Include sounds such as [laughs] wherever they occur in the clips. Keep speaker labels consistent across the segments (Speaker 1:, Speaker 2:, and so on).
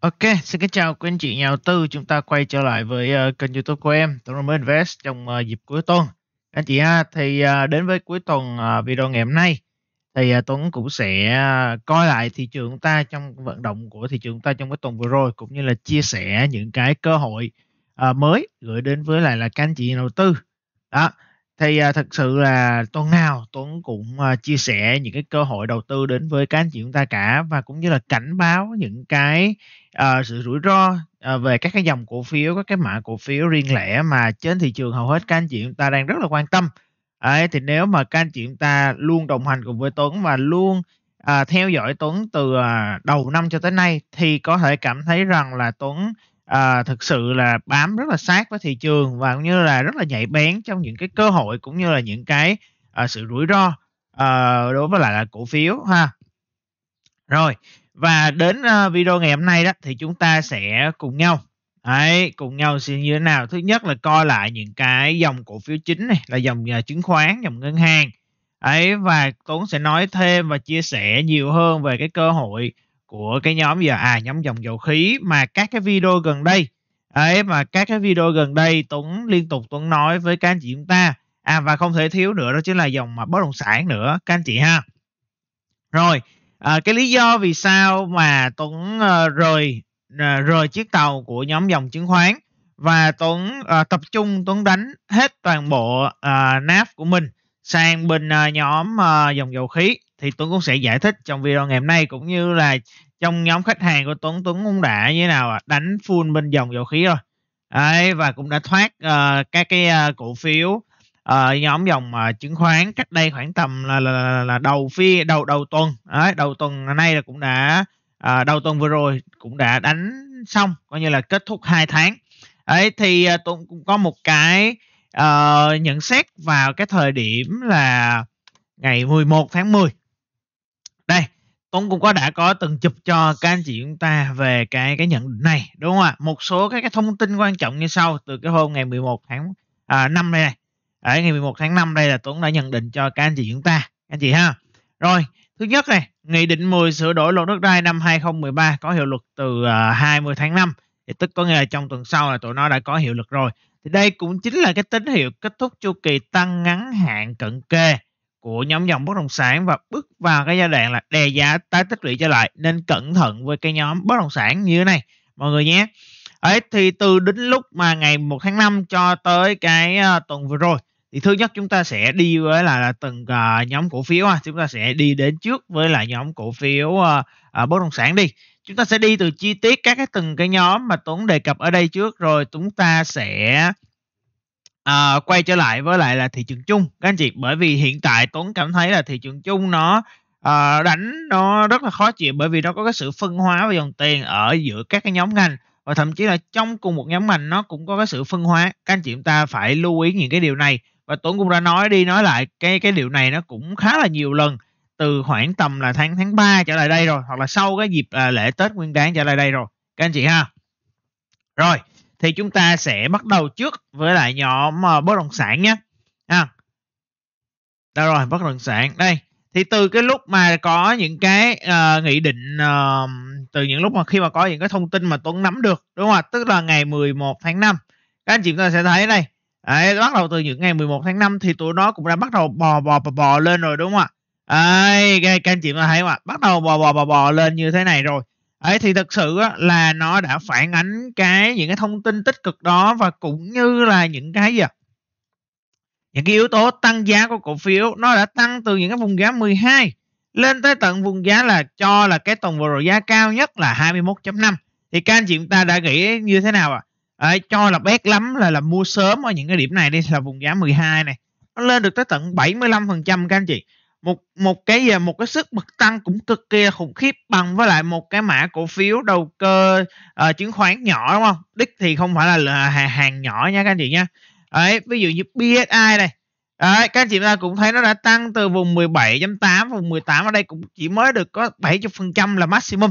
Speaker 1: Ok, xin kính chào quý anh chị nhà đầu tư. Chúng ta quay trở lại với uh, kênh YouTube của em, Tuấn Rome Invest trong uh, dịp cuối tuần. Anh chị ha, thì uh, đến với cuối tuần uh, video ngày hôm nay thì uh, Tuấn cũng sẽ uh, coi lại thị trường ta trong vận động của thị trường ta trong cái tuần vừa rồi cũng như là chia sẻ những cái cơ hội uh, mới gửi đến với lại là các anh chị nhà đầu tư. Đó, thì à, thật sự là tuần nào Tuấn cũng à, chia sẻ những cái cơ hội đầu tư đến với các anh chị chúng ta cả và cũng như là cảnh báo những cái à, sự rủi ro à, về các cái dòng cổ phiếu các cái mã cổ phiếu riêng lẻ mà trên thị trường hầu hết các anh chị chúng ta đang rất là quan tâm ấy thì nếu mà các anh chị chúng ta luôn đồng hành cùng với Tuấn và luôn à, theo dõi Tuấn từ à, đầu năm cho tới nay thì có thể cảm thấy rằng là Tuấn à, thực sự là bám rất là sát với thị trường và cũng như là rất là nhạy bén trong những cái cơ hội cũng như là những cái à, sự rủi ro à, đối với lại là cổ phiếu ha rồi và đến uh, video ngày hôm nay đó thì chúng ta sẽ cùng nhau ấy cùng nhau xem như thế nào thứ nhất là coi lại những cái dòng cổ phiếu chính này là dòng uh, chứng khoán dòng ngân hàng ấy và Tuấn sẽ nói thêm và chia sẻ nhiều hơn về cái cơ hội của cái nhóm giờ à nhóm dòng dầu khí mà các cái video gần đây ấy mà các cái video gần đây Tuấn liên tục Tuấn nói với các anh chị chúng ta à và không thể thiếu nữa đó chính là dòng mà bất động sản nữa các anh chị ha rồi à, cái lý do vì sao mà Tuấn à, rời à, rời chiếc tàu của nhóm dòng chứng khoán và Tuấn à, tập trung Tuấn đánh hết toàn bộ à, NAV của mình sang bên à, nhóm à, dòng dầu khí thì Tuấn cũng sẽ giải thích trong video ngày hôm nay cũng như là trong nhóm khách hàng của Tuấn Tuấn cũng đã như thế nào đánh full bên dòng dầu khí rồi Đấy, và cũng đã thoát uh, các cái uh, cổ phiếu uh, nhóm dòng uh, chứng khoán cách đây khoảng tầm là là, là, là đầu phi đầu đầu tuần Đấy, đầu tuần nay là cũng đã uh, đầu tuần vừa rồi cũng đã đánh xong coi như là kết thúc hai tháng ấy thì uh, Tuấn cũng có một cái uh, nhận xét vào cái thời điểm là ngày 11 tháng 10 đây Tuấn cũng có đã có từng chụp cho các anh chị chúng ta về cái cái nhận định này đúng không ạ một số các cái thông tin quan trọng như sau từ cái hôm ngày 11 tháng à, năm đây này ở ngày 11 tháng 5 đây là Tuấn đã nhận định cho các anh chị chúng ta anh chị ha rồi thứ nhất này nghị định 10 sửa đổi luật đất đai năm 2013 có hiệu lực từ uh, à, 20 tháng 5 thì tức có nghĩa là trong tuần sau là tụi nó đã có hiệu lực rồi thì đây cũng chính là cái tín hiệu kết thúc chu kỳ tăng ngắn hạn cận kề của nhóm dòng bất động sản và bước vào cái giai đoạn là đè giá tái tích lũy trở lại nên cẩn thận với cái nhóm bất động sản như thế này mọi người nhé ấy thì từ đến lúc mà ngày 1 tháng 5 cho tới cái uh, tuần vừa rồi thì thứ nhất chúng ta sẽ đi với là, là từng uh, nhóm cổ phiếu uh, chúng ta sẽ đi đến trước với là nhóm cổ phiếu uh, uh, bất động sản đi chúng ta sẽ đi từ chi tiết các cái từng cái nhóm mà Tuấn đề cập ở đây trước rồi chúng ta sẽ à, quay trở lại với lại là thị trường chung các anh chị bởi vì hiện tại Tuấn cảm thấy là thị trường chung nó à, đánh nó rất là khó chịu bởi vì nó có cái sự phân hóa về dòng tiền ở giữa các cái nhóm ngành và thậm chí là trong cùng một nhóm ngành nó cũng có cái sự phân hóa các anh chị chúng ta phải lưu ý những cái điều này và Tuấn cũng đã nói đi nói lại cái cái điều này nó cũng khá là nhiều lần từ khoảng tầm là tháng tháng 3 trở lại đây rồi hoặc là sau cái dịp à, lễ Tết Nguyên đáng trở lại đây rồi các anh chị ha rồi thì chúng ta sẽ bắt đầu trước với lại nhóm ờ, bất động sản nhé à, đó rồi bất động sản đây thì từ cái lúc mà có những cái uh, nghị định uh, từ những lúc mà khi mà có những cái thông tin mà Tuấn nắm được đúng không ạ tức là ngày 11 tháng 5 các anh chị chúng ta sẽ thấy đây Đấy, bắt đầu từ những ngày 11 tháng 5 thì tụi nó cũng đã bắt đầu bò bò bò, bò lên rồi đúng không ạ Đấy, các anh chị mà thấy không ạ bắt đầu bò bò bò bò lên như thế này rồi ấy thì thực sự là nó đã phản ánh cái những cái thông tin tích cực đó và cũng như là những cái gì những cái yếu tố tăng giá của cổ phiếu nó đã tăng từ những cái vùng giá 12 lên tới tận vùng giá là cho là cái tuần vừa rồi giá cao nhất là 21.5 thì các anh chị chúng ta đã nghĩ như thế nào ạ à? à, cho là bét lắm là là mua sớm ở những cái điểm này đi là vùng giá 12 này nó lên được tới tận 75 phần trăm các anh chị một một cái một cái sức bật tăng cũng cực kỳ khủng khiếp bằng với lại một cái mã cổ phiếu đầu cơ uh, chứng khoán nhỏ đúng không đích thì không phải là, là hàng, hàng nhỏ nha các anh chị nha đấy ví dụ như BSI này đấy, các anh chị ta cũng thấy nó đã tăng từ vùng 17.8 vùng 18 ở đây cũng chỉ mới được có 70% là maximum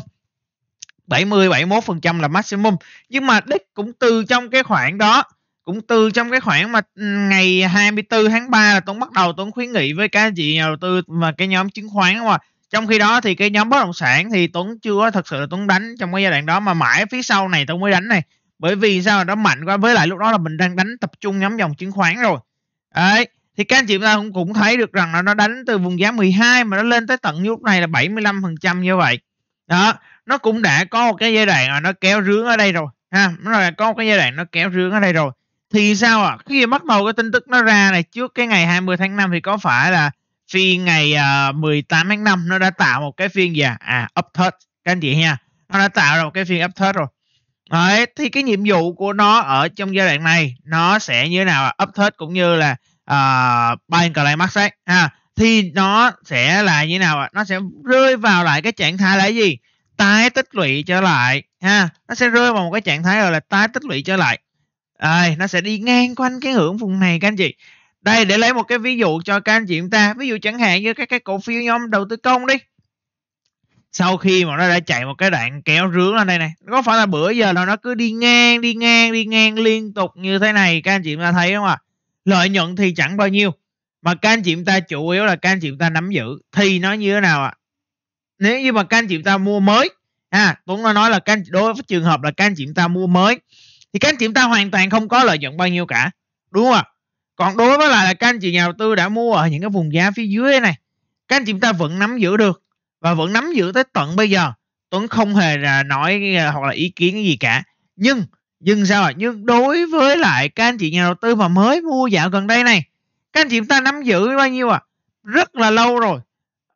Speaker 1: 70 71% là maximum nhưng mà đích cũng từ trong cái khoảng đó cũng từ trong cái khoảng mà ừ, ngày 24 tháng 3 là Tuấn bắt đầu Tuấn khuyến nghị với các chị nhà đầu tư và cái nhóm chứng khoán không Trong khi đó thì cái nhóm bất động sản thì Tuấn chưa thật sự là Tuấn đánh trong cái giai đoạn đó mà mãi phía sau này Tuấn mới đánh này. Bởi vì sao nó mạnh quá với lại lúc đó là mình đang đánh tập trung nhóm dòng chứng khoán rồi. Đấy, thì các anh chị ta cũng cũng thấy được rằng là nó đánh từ vùng giá 12 mà nó lên tới tận lúc này là 75% như vậy. Đó, nó cũng đã có một cái giai đoạn là nó kéo rướng ở đây rồi ha, nó là có một cái giai đoạn nó kéo rướng ở đây rồi thì sao ạ à? khi bắt đầu cái tin tức nó ra này trước cái ngày 20 tháng 5 thì có phải là phiên ngày uh, ờ, 18 tháng 5 nó đã tạo một cái phiên gì à, à upthird các anh chị nha nó đã tạo ra một cái phiên upthird rồi Đấy, thì cái nhiệm vụ của nó ở trong giai đoạn này nó sẽ như thế nào upthird cũng như là uh, buying climax ấy ha thì nó sẽ là như thế nào ạ nó sẽ rơi vào lại cái trạng thái là gì tái tích lũy trở lại ha nó sẽ rơi vào một cái trạng thái gọi là tái tích lũy trở lại à, nó sẽ đi ngang quanh cái hưởng vùng này các anh chị đây để lấy một cái ví dụ cho các anh chị chúng ta ví dụ chẳng hạn như các cái cổ phiếu nhóm đầu tư công đi sau khi mà nó đã chạy một cái đoạn kéo rướng lên đây này có phải là bữa giờ là nó cứ đi ngang đi ngang đi ngang liên tục như thế này các anh chị chúng ta thấy không ạ à? lợi nhuận thì chẳng bao nhiêu mà các anh chị chúng ta chủ yếu là các anh chị chúng ta nắm giữ thì nó như thế nào ạ à? nếu như mà các anh chị chúng ta mua mới à Tuấn nó nói là các anh, đối với trường hợp là các anh chị chúng ta mua mới thì các anh chị ta hoàn toàn không có lợi nhuận bao nhiêu cả đúng không ạ còn đối với lại là các anh chị nhà đầu tư đã mua ở những cái vùng giá phía dưới này các anh chị chúng ta vẫn nắm giữ được và vẫn nắm giữ tới tận bây giờ Tuấn không hề là nói à, hoặc là ý kiến gì cả nhưng nhưng sao ạ nhưng đối với lại các anh chị nhà đầu tư mà mới mua dạo gần đây này các anh chị chúng ta nắm giữ bao nhiêu ạ rất là lâu rồi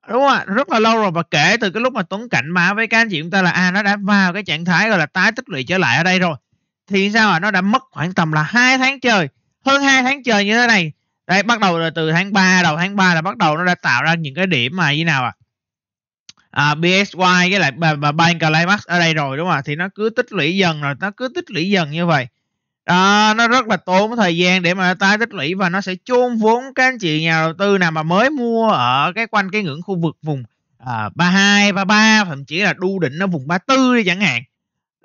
Speaker 1: đúng không ạ rất là lâu rồi và kể từ cái lúc mà Tuấn cảnh báo với các anh chị chúng ta là à nó đã vào cái trạng thái gọi là tái tích lũy trở lại ở đây rồi thì sao ạ nó đã mất khoảng tầm là hai tháng trời hơn hai tháng trời như thế này đấy bắt đầu là từ tháng 3 đầu tháng 3 là bắt đầu nó đã tạo ra những cái điểm mà như nào ạ à? BSY với lại và, và Bank Climax ở đây rồi đúng không ạ thì nó cứ tích lũy dần rồi nó cứ tích lũy dần như vậy đó, nó rất là tốn thời gian để mà tái tích lũy và nó sẽ chôn vốn các anh chị nhà đầu tư nào mà mới mua ở cái quanh cái ngưỡng khu vực vùng à, 32, 33 thậm chí là đu đỉnh ở vùng 34 đi chẳng hạn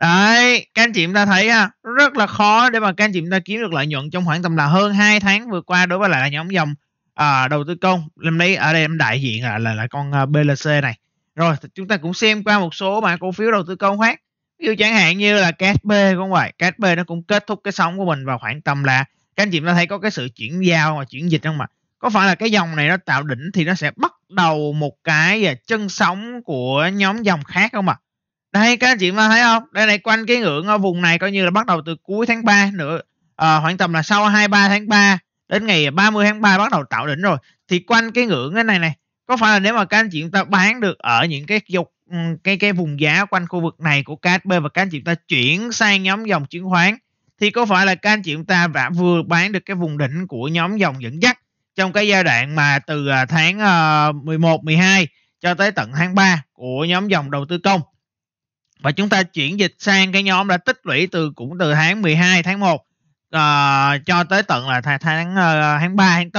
Speaker 1: Đấy, các anh chị chúng ta thấy ha, rất là khó để mà các anh chị chúng ta kiếm được lợi nhuận trong khoảng tầm là hơn 2 tháng vừa qua đối với lại là nhóm dòng à, đầu tư công. Em lấy ở đây em đại diện là là, là con à, BLC này. Rồi chúng ta cũng xem qua một số mã cổ phiếu đầu tư công khác. Ví dụ chẳng hạn như là KSB cũng vậy, KSB nó cũng kết thúc cái sóng của mình vào khoảng tầm là các anh chị chúng ta thấy có cái sự chuyển giao và chuyển dịch không ạ? Có phải là cái dòng này nó tạo đỉnh thì nó sẽ bắt đầu một cái à, chân sóng của nhóm dòng khác không ạ? À? đây các anh chị mà thấy không đây này quanh cái ngưỡng ở vùng này coi như là bắt đầu từ cuối tháng 3 nữa à, khoảng tầm là sau 23 tháng 3 đến ngày 30 tháng 3 bắt đầu tạo đỉnh rồi thì quanh cái ngưỡng cái này này có phải là nếu mà các anh chị chúng ta bán được ở những cái dục ừ, cái cái vùng giá quanh khu vực này của KSB và các anh chị chúng ta chuyển sang nhóm dòng chứng khoán thì có phải là các anh chị chúng ta đã vừa bán được cái vùng đỉnh của nhóm dòng dẫn dắt trong cái giai đoạn mà từ à, tháng 11 ờ, 12 cho tới tận tháng 3 của nhóm dòng đầu tư công và chúng ta chuyển dịch sang cái nhóm đã tích lũy từ cũng từ tháng 12 tháng 1 uh, ờ, cho tới tận là tháng ờ, tháng uh, tháng 3 tháng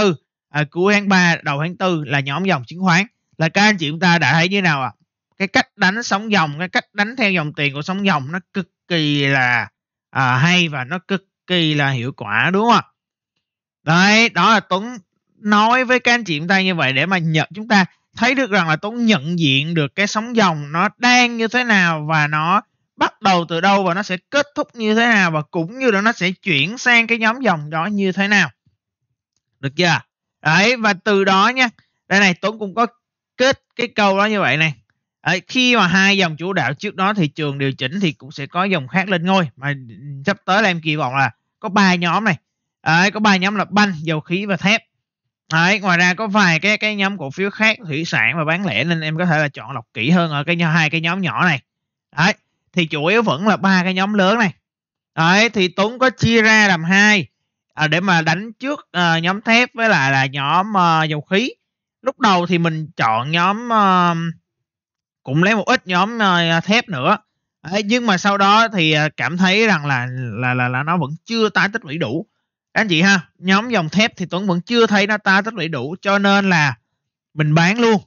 Speaker 1: 4 uh, cuối tháng 3 đầu tháng 4 là nhóm dòng chứng khoán là các anh chị chúng ta đã thấy như nào ạ? À? Cái cách đánh sóng dòng, cái cách đánh theo dòng tiền của sóng dòng nó cực kỳ là à, hay và nó cực kỳ là hiệu quả đúng không ạ? Đấy, đó là Tuấn nói với các anh chị chúng ta như vậy để mà nhận chúng ta thấy được rằng là Tuấn nhận diện được cái sóng dòng nó đang như thế nào và nó bắt đầu từ đâu và nó sẽ kết thúc như thế nào và cũng như là nó sẽ chuyển sang cái nhóm dòng đó như thế nào. Được chưa? Đấy và từ đó nha. Đây này Tuấn cũng có kết cái câu đó như vậy này. Đấy, khi mà hai dòng chủ đạo trước đó thị trường điều chỉnh thì cũng sẽ có dòng khác lên ngôi mà sắp tới là em kỳ vọng là có ba nhóm này. Đấy, có ba nhóm là banh, dầu khí và thép Đấy, ngoài ra có vài cái cái nhóm cổ phiếu khác thủy sản và bán lẻ nên em có thể là chọn lọc kỹ hơn ở cái hai cái nhóm nhỏ này đấy thì chủ yếu vẫn là ba cái nhóm lớn này đấy thì Tuấn có chia ra làm hai à, để mà đánh trước à, nhóm thép với lại là nhóm à, dầu khí lúc đầu thì mình chọn nhóm à, cũng lấy một ít nhóm à, thép nữa đấy, nhưng mà sau đó thì cảm thấy rằng là là là, là nó vẫn chưa tái tích lũy đủ các anh chị ha nhóm dòng thép thì tuấn vẫn chưa thấy data tích lũy đủ cho nên là mình bán luôn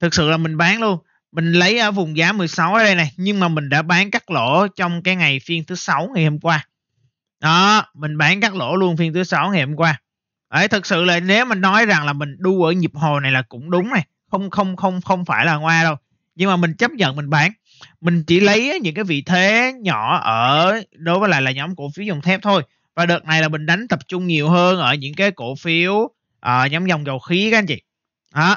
Speaker 1: thực sự là mình bán luôn mình lấy ở vùng giá 16 ở đây này nhưng mà mình đã bán cắt lỗ trong cái ngày phiên thứ sáu ngày hôm qua đó mình bán cắt lỗ luôn phiên thứ sáu ngày hôm qua ấy thực sự là nếu mình nói rằng là mình đu ở nhịp hồi này là cũng đúng này không không không không phải là ngoa đâu nhưng mà mình chấp nhận mình bán mình chỉ lấy những cái vị thế nhỏ ở đối với lại là nhóm cổ phiếu dòng thép thôi và đợt này là mình đánh tập trung nhiều hơn ở những cái cổ phiếu uh, nhóm dòng dầu khí các anh chị đó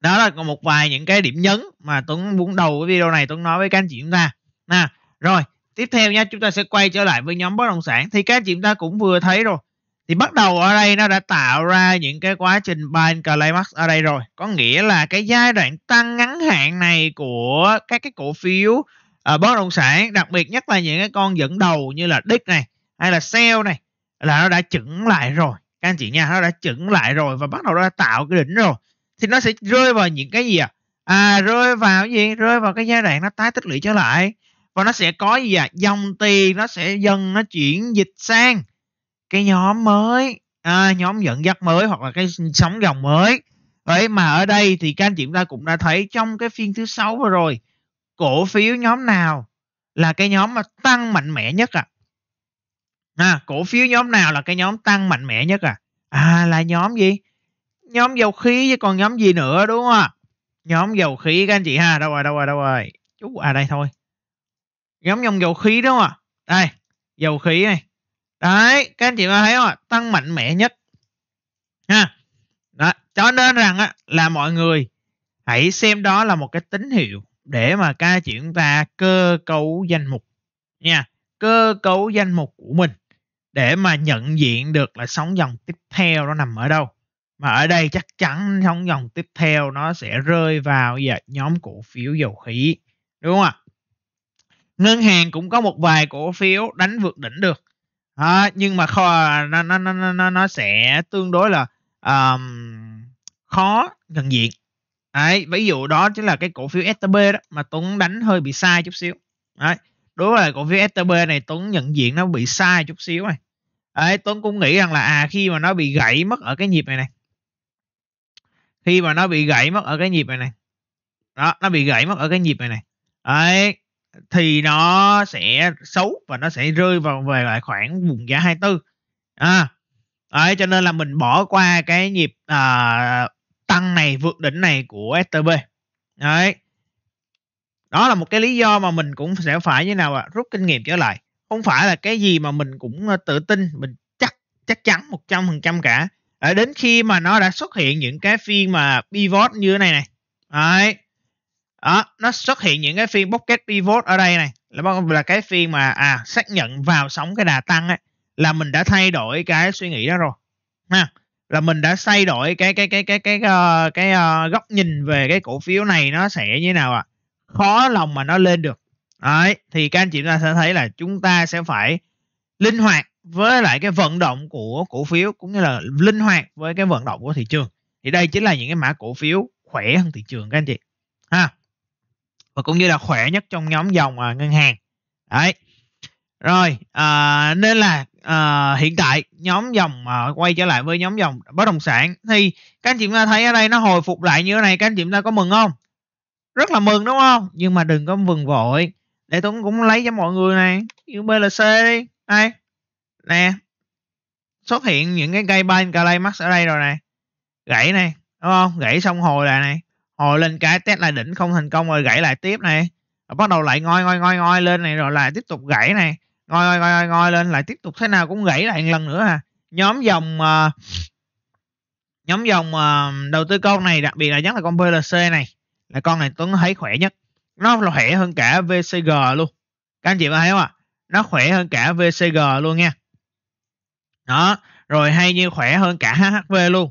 Speaker 1: đó là một vài những cái điểm nhấn mà tuấn muốn đầu cái video này tuấn nói với các anh chị chúng ta nè rồi tiếp theo nha chúng ta sẽ quay trở lại với nhóm bất động sản thì các anh chị chúng ta cũng vừa thấy rồi thì bắt đầu ở đây nó đã tạo ra những cái quá trình buying climax ở đây rồi có nghĩa là cái giai đoạn tăng ngắn hạn này của các cái cổ phiếu uh, bất động sản đặc biệt nhất là những cái con dẫn đầu như là DIC này hay là sell này là nó đã chững lại rồi các anh chị nha nó đã chững lại rồi và bắt đầu nó đã tạo cái đỉnh rồi thì nó sẽ rơi vào những cái gì ạ à? à rơi vào cái gì rơi vào cái giai đoạn nó tái tích lũy trở lại và nó sẽ có gì ạ à? dòng tiền nó sẽ dần nó chuyển dịch sang cái nhóm mới à, nhóm dẫn dắt mới hoặc là cái sóng dòng mới Đấy, mà ở đây thì các anh chị chúng ta cũng đã thấy trong cái phiên thứ sáu vừa rồi cổ phiếu nhóm nào là cái nhóm mà tăng mạnh mẽ nhất ạ à? à, cổ phiếu nhóm nào là cái nhóm tăng mạnh mẽ nhất à à là nhóm gì nhóm dầu khí chứ còn nhóm gì nữa đúng không nhóm dầu khí các anh chị ha đâu rồi đâu rồi đâu rồi chú à đây thôi nhóm nhóm dầu khí đúng không đây dầu khí này đấy các anh chị có thấy không tăng mạnh mẽ nhất ha đó. cho nên rằng á, là mọi người hãy xem đó là một cái tín hiệu để mà ca chị chúng ta cơ cấu danh mục nha cơ cấu danh mục của mình để mà nhận diện được là sóng dòng tiếp theo nó nằm ở đâu mà ở đây chắc chắn sóng dòng tiếp theo nó sẽ rơi vào dạ, nhóm cổ phiếu dầu khí đúng không ạ ngân hàng cũng có một vài cổ phiếu đánh vượt đỉnh được à, nhưng mà kho nó nó nó nó nó sẽ tương đối là um, khó nhận diện Đấy, ví dụ đó chính là cái cổ phiếu STB đó mà Tuấn đánh hơi bị sai chút xíu Đấy đúng rồi cổ phiếu STB này Tuấn nhận diện nó bị sai chút xíu này ấy Tuấn cũng nghĩ rằng là à khi mà nó bị gãy mất ở cái nhịp này này khi mà nó bị gãy mất ở cái nhịp này này đó nó bị gãy mất ở cái nhịp này này ấy thì nó sẽ xấu và nó sẽ rơi vào về lại khoảng vùng giá 24 à ấy cho nên là mình bỏ qua cái nhịp à, tăng này vượt đỉnh này của STB đấy đó là một cái lý do mà mình cũng sẽ phải như nào ạ à, rút kinh nghiệm trở lại không phải là cái gì mà mình cũng ờ, tự tin mình chắc chắc chắn một trăm phần trăm cả à, đến khi mà nó đã xuất hiện những cái phiên mà pivot như thế này này Đấy. Đó, nó xuất hiện những cái phiên pocket pivot ở đây này là là cái phiên mà à xác nhận vào sóng cái đà tăng ấy là mình đã thay đổi cái suy nghĩ đó rồi ha là mình đã thay đổi cái cái cái cái cái ờ, cái, cái, cái, cái, cái uh, góc nhìn về cái cổ phiếu này nó sẽ như thế nào ạ à? khó lòng mà nó lên được Đấy, thì các anh chị ta sẽ thấy là chúng ta sẽ phải linh hoạt với lại cái vận động của cổ phiếu cũng như là linh hoạt với cái vận động của thị trường thì đây chính là những cái mã cổ phiếu khỏe hơn thị trường các anh chị ha và cũng như là khỏe nhất trong nhóm dòng à, ngân hàng đấy rồi à, nên là à, hiện tại nhóm dòng à, quay trở lại với nhóm dòng bất động sản thì các anh chị ta thấy ở đây nó hồi phục lại như thế này các anh chị ta có mừng không rất là mừng đúng không nhưng mà đừng có vừng vội để tuấn cũng lấy cho mọi người này như blc đi đây nè xuất hiện những cái cây ban Calamarx ở đây rồi này gãy này đúng không gãy xong hồi lại này hồi lên cái test lại đỉnh không thành công rồi gãy lại tiếp này rồi bắt đầu lại ngoi ngoi ngoi ngoi lên này rồi lại tiếp tục gãy này ngoi ngoi ngoi ngoi, lên lại tiếp tục thế nào cũng gãy lại một lần nữa à nhóm dòng uh, nhóm dòng uh, đầu tư con này đặc biệt là nhất là con BLC này là con này Tuấn thấy khỏe nhất nó khỏe hơn cả VCG luôn các anh chị có thấy không ạ à? nó khỏe hơn cả VCG luôn nha đó rồi hay như khỏe hơn cả HHV luôn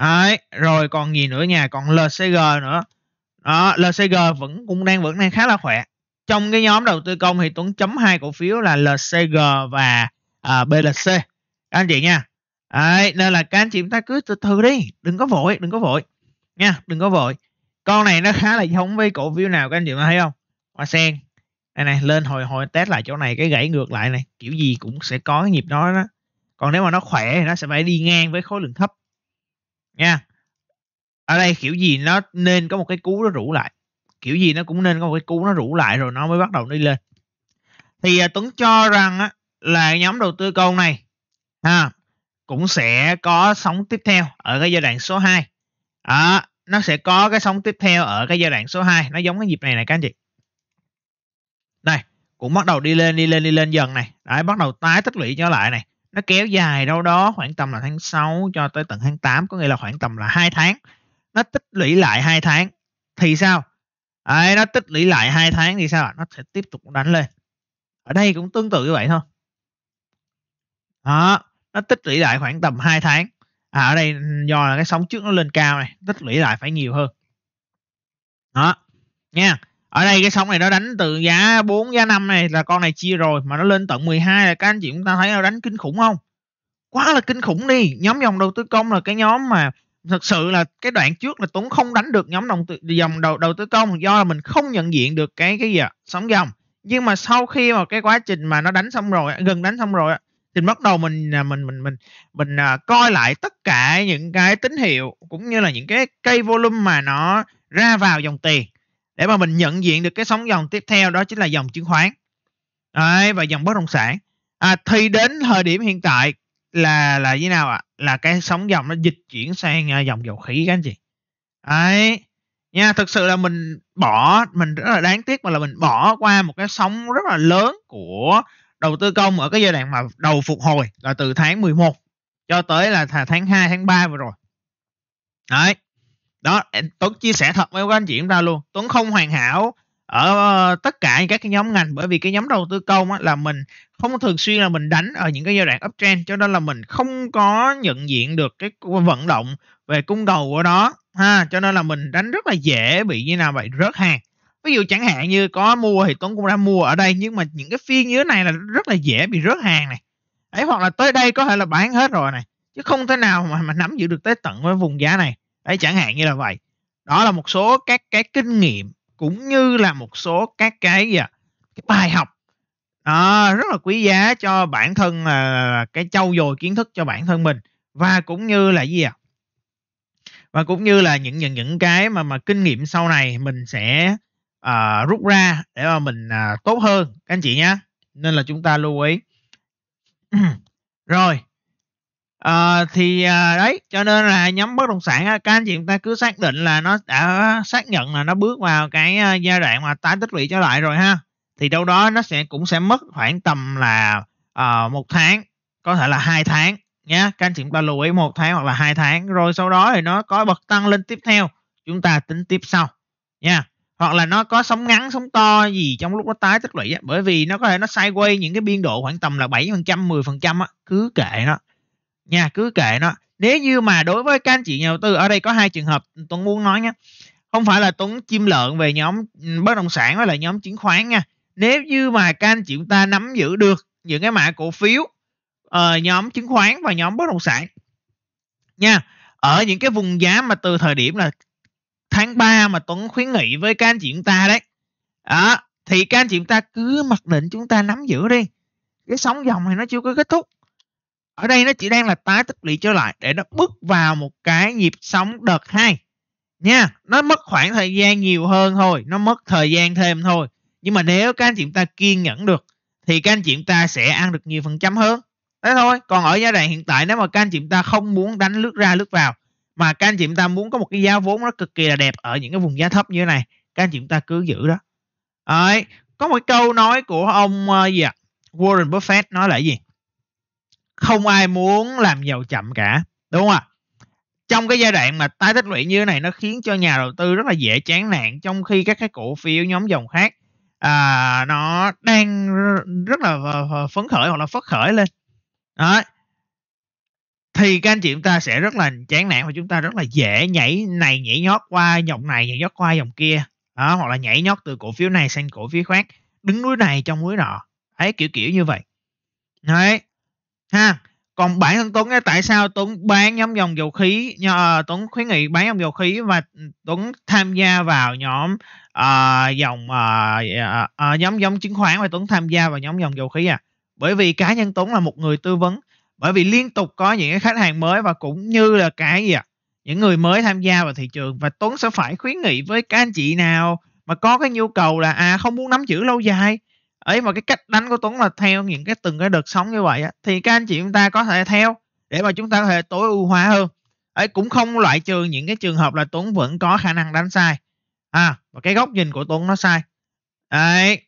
Speaker 1: đấy rồi còn gì nữa nhà còn LCG nữa đó LCG vẫn cũng đang vẫn đang khá là khỏe trong cái nhóm đầu tư công thì Tuấn chấm hai cổ phiếu là LCG và à, BLC các anh chị nha đấy, nên là các anh chị chúng ta cứ từ từ đi đừng có vội đừng có vội nha đừng có vội con này nó khá là giống với cổ phiếu nào các anh chị mà thấy không hoa sen đây này lên hồi hồi test lại chỗ này cái gãy ngược lại này kiểu gì cũng sẽ có cái nhịp đó đó còn nếu mà nó khỏe thì nó sẽ phải đi ngang với khối lượng thấp nha ở đây kiểu gì nó nên có một cái cú nó rủ lại kiểu gì nó cũng nên có một cái cú nó rủ lại rồi nó mới bắt đầu đi lên thì à, tuấn cho rằng á, là nhóm đầu tư công này ha cũng sẽ có sóng tiếp theo ở cái giai đoạn số 2 à, nó sẽ có cái sóng tiếp theo ở cái giai đoạn số 2 nó giống cái nhịp này này các anh chị này cũng bắt đầu đi lên đi lên đi lên dần này đấy bắt đầu tái tích lũy trở lại này nó kéo dài đâu đó khoảng tầm là tháng 6 cho tới tận tháng 8 có nghĩa là khoảng tầm là hai tháng nó tích lũy lại hai tháng thì sao đấy, nó tích lũy lại hai tháng thì sao nó sẽ tiếp tục đánh lên ở đây cũng tương tự như vậy thôi đó nó tích lũy lại khoảng tầm 2 tháng à, ở đây ừ, do là cái sóng trước nó lên cao này tích lũy lại phải nhiều hơn đó nha ở đây cái sóng này nó đánh từ giá 4 giá 5 này là con này chia rồi mà nó lên tận 12 là các anh chị chúng ta thấy nó đánh kinh khủng không quá là kinh khủng đi nhóm dòng đầu tư công là cái nhóm mà thật sự là cái đoạn trước là Tuấn không đánh được nhóm đồng tư, dòng đầu đầu tư công do là mình không nhận diện được cái cái gì à, sóng dòng nhưng mà sau khi mà cái quá trình mà nó đánh xong rồi gần đánh xong rồi thì bắt đầu à, mình mình mình mình mình à, coi lại tất cả những cái tín hiệu cũng như là những cái cây volume mà nó ra vào dòng tiền để mà mình nhận diện được cái sóng dòng tiếp theo đó chính là dòng chứng khoán Đấy, và dòng bất động sản à, thì đến thời điểm hiện tại là là như nào ạ à? là cái sóng dòng nó dịch chuyển sang à, dòng dầu khí các anh chị ấy nha thực sự là mình bỏ mình rất là đáng tiếc mà là mình bỏ qua một cái sóng rất là lớn của đầu tư công ở cái giai đoạn mà đầu phục hồi là từ tháng 11 cho tới là tháng 2 tháng 3 vừa rồi đấy đó Tuấn chia sẻ thật với các anh chị chúng ta luôn Tuấn không hoàn hảo ở ờ, tất cả các cái nhóm ngành bởi vì cái nhóm đầu tư công á, là mình không thường xuyên là mình đánh ở những cái giai đoạn uptrend cho nên là mình không có nhận diện được cái vận động về cung cầu của nó ha cho nên là mình đánh rất là dễ bị như nào vậy rớt hàng ví dụ chẳng hạn như có mua thì tuấn cũng đã mua ở đây nhưng mà những cái phiên như thế này là rất là dễ bị rớt hàng này ấy hoặc là tới đây có thể là bán hết rồi này chứ không thể nào mà mà nắm giữ được tới tận với vùng giá này ấy chẳng hạn như là vậy đó là một số các cái kinh nghiệm cũng như là một số các cái gì à, cái bài học à, rất là quý giá cho bản thân à, cái trau dồi kiến thức cho bản thân mình và cũng như là gì ạ à? và cũng như là những những những cái mà mà kinh nghiệm sau này mình sẽ uh, rút ra để mà mình uh, tốt hơn các anh chị nhé nên là chúng ta lưu ý [clears throat] rồi uh, thì uh, đấy cho nên là nhóm bất động sản các anh chị chúng ta cứ xác định là nó đã xác nhận là nó bước vào cái giai đoạn mà tái tích lũy trở lại rồi ha thì đâu đó nó sẽ cũng sẽ mất khoảng tầm là uh, một tháng có thể là hai tháng nhé các anh chị chúng ta lưu ý một tháng hoặc là hai tháng rồi sau đó thì nó có bật tăng lên tiếp theo chúng ta tính tiếp sau nha yeah hoặc là nó có sóng ngắn sóng to gì trong lúc nó tái tích lũy á. bởi vì nó có thể nó sideways những cái biên độ khoảng tầm là 7% 10% á, cứ kệ nó. Nha, cứ kệ nó. Nếu như mà đối với các anh chị nhà đầu tư ở đây có hai trường hợp Tuấn muốn nói nhé. Không phải là Tuấn chim lợn về nhóm ừ, bất động sản hay là nhóm chứng khoán nha. Nếu như mà các anh chị chúng ta nắm giữ được những cái mã cổ phiếu uh, nhóm chứng khoán và nhóm bất động sản nha ở những cái vùng giá mà từ thời điểm là tháng 3 mà Tuấn khuyến nghị với các anh chị chúng ta đấy đó thì các anh chị chúng ta cứ mặc định chúng ta nắm giữ đi cái sóng dòng này nó chưa có kết thúc ở đây nó chỉ đang là tái tích lũy trở lại để nó bước vào một cái nhịp sóng đợt hai nha nó mất khoảng thời gian nhiều hơn thôi nó mất thời gian thêm thôi nhưng mà nếu các anh chị chúng ta kiên nhẫn được thì các anh chị chúng ta sẽ ăn được nhiều phần trăm hơn thế thôi còn ở giai đoạn hiện tại nếu mà các anh chị chúng ta không muốn đánh lướt ra lướt vào mà các anh chị ta muốn có một cái giá vốn nó cực kỳ là đẹp ở những cái vùng giá thấp như thế này các anh chị ta cứ giữ đó Đấy, có một câu nói của ông uh, gì ạ Warren Buffett nói là gì không ai muốn làm giàu chậm cả đúng không ạ trong cái giai đoạn mà tái tích lũy như thế này nó khiến cho nhà đầu tư rất là dễ chán nản trong khi các cái cổ phiếu nhóm dòng khác à, nó đang rất là phấn khởi hoặc là phất khởi lên đó thì các anh chị chúng ta sẽ rất là chán nản và chúng ta rất là dễ nhảy này nhảy nhót qua dòng này nhảy nhót qua dòng kia đó, hoặc là nhảy nhót từ cổ phiếu này sang cổ phiếu khác đứng núi này trong núi nọ ấy kiểu kiểu như vậy đấy ha còn bản thân Tuấn ấy, tại sao Tuấn bán nhóm dòng dầu khí nhờ, ờ, Tuấn khuyến nghị bán nhóm dầu khí và Tuấn tham gia vào nhóm uh, dòng uh, uh, nhóm nhóm chứng khoán và Tuấn tham gia vào nhóm dòng dầu khí à bởi vì cá nhân Tuấn là một người tư vấn bởi vì liên tục có những cái khách hàng mới và cũng như là cái gì ạ những người mới tham gia vào thị trường và Tuấn sẽ phải khuyến nghị với các anh chị nào mà có cái nhu cầu là à không muốn nắm giữ lâu dài ấy mà cái cách đánh của Tuấn là theo những cái từng cái đợt sóng như vậy á, thì các anh chị chúng ta có thể theo để mà chúng ta có thể tối ưu hóa hơn ấy cũng không loại trừ những cái trường hợp là Tuấn vẫn có khả năng đánh sai à và cái góc nhìn của Tuấn nó sai đấy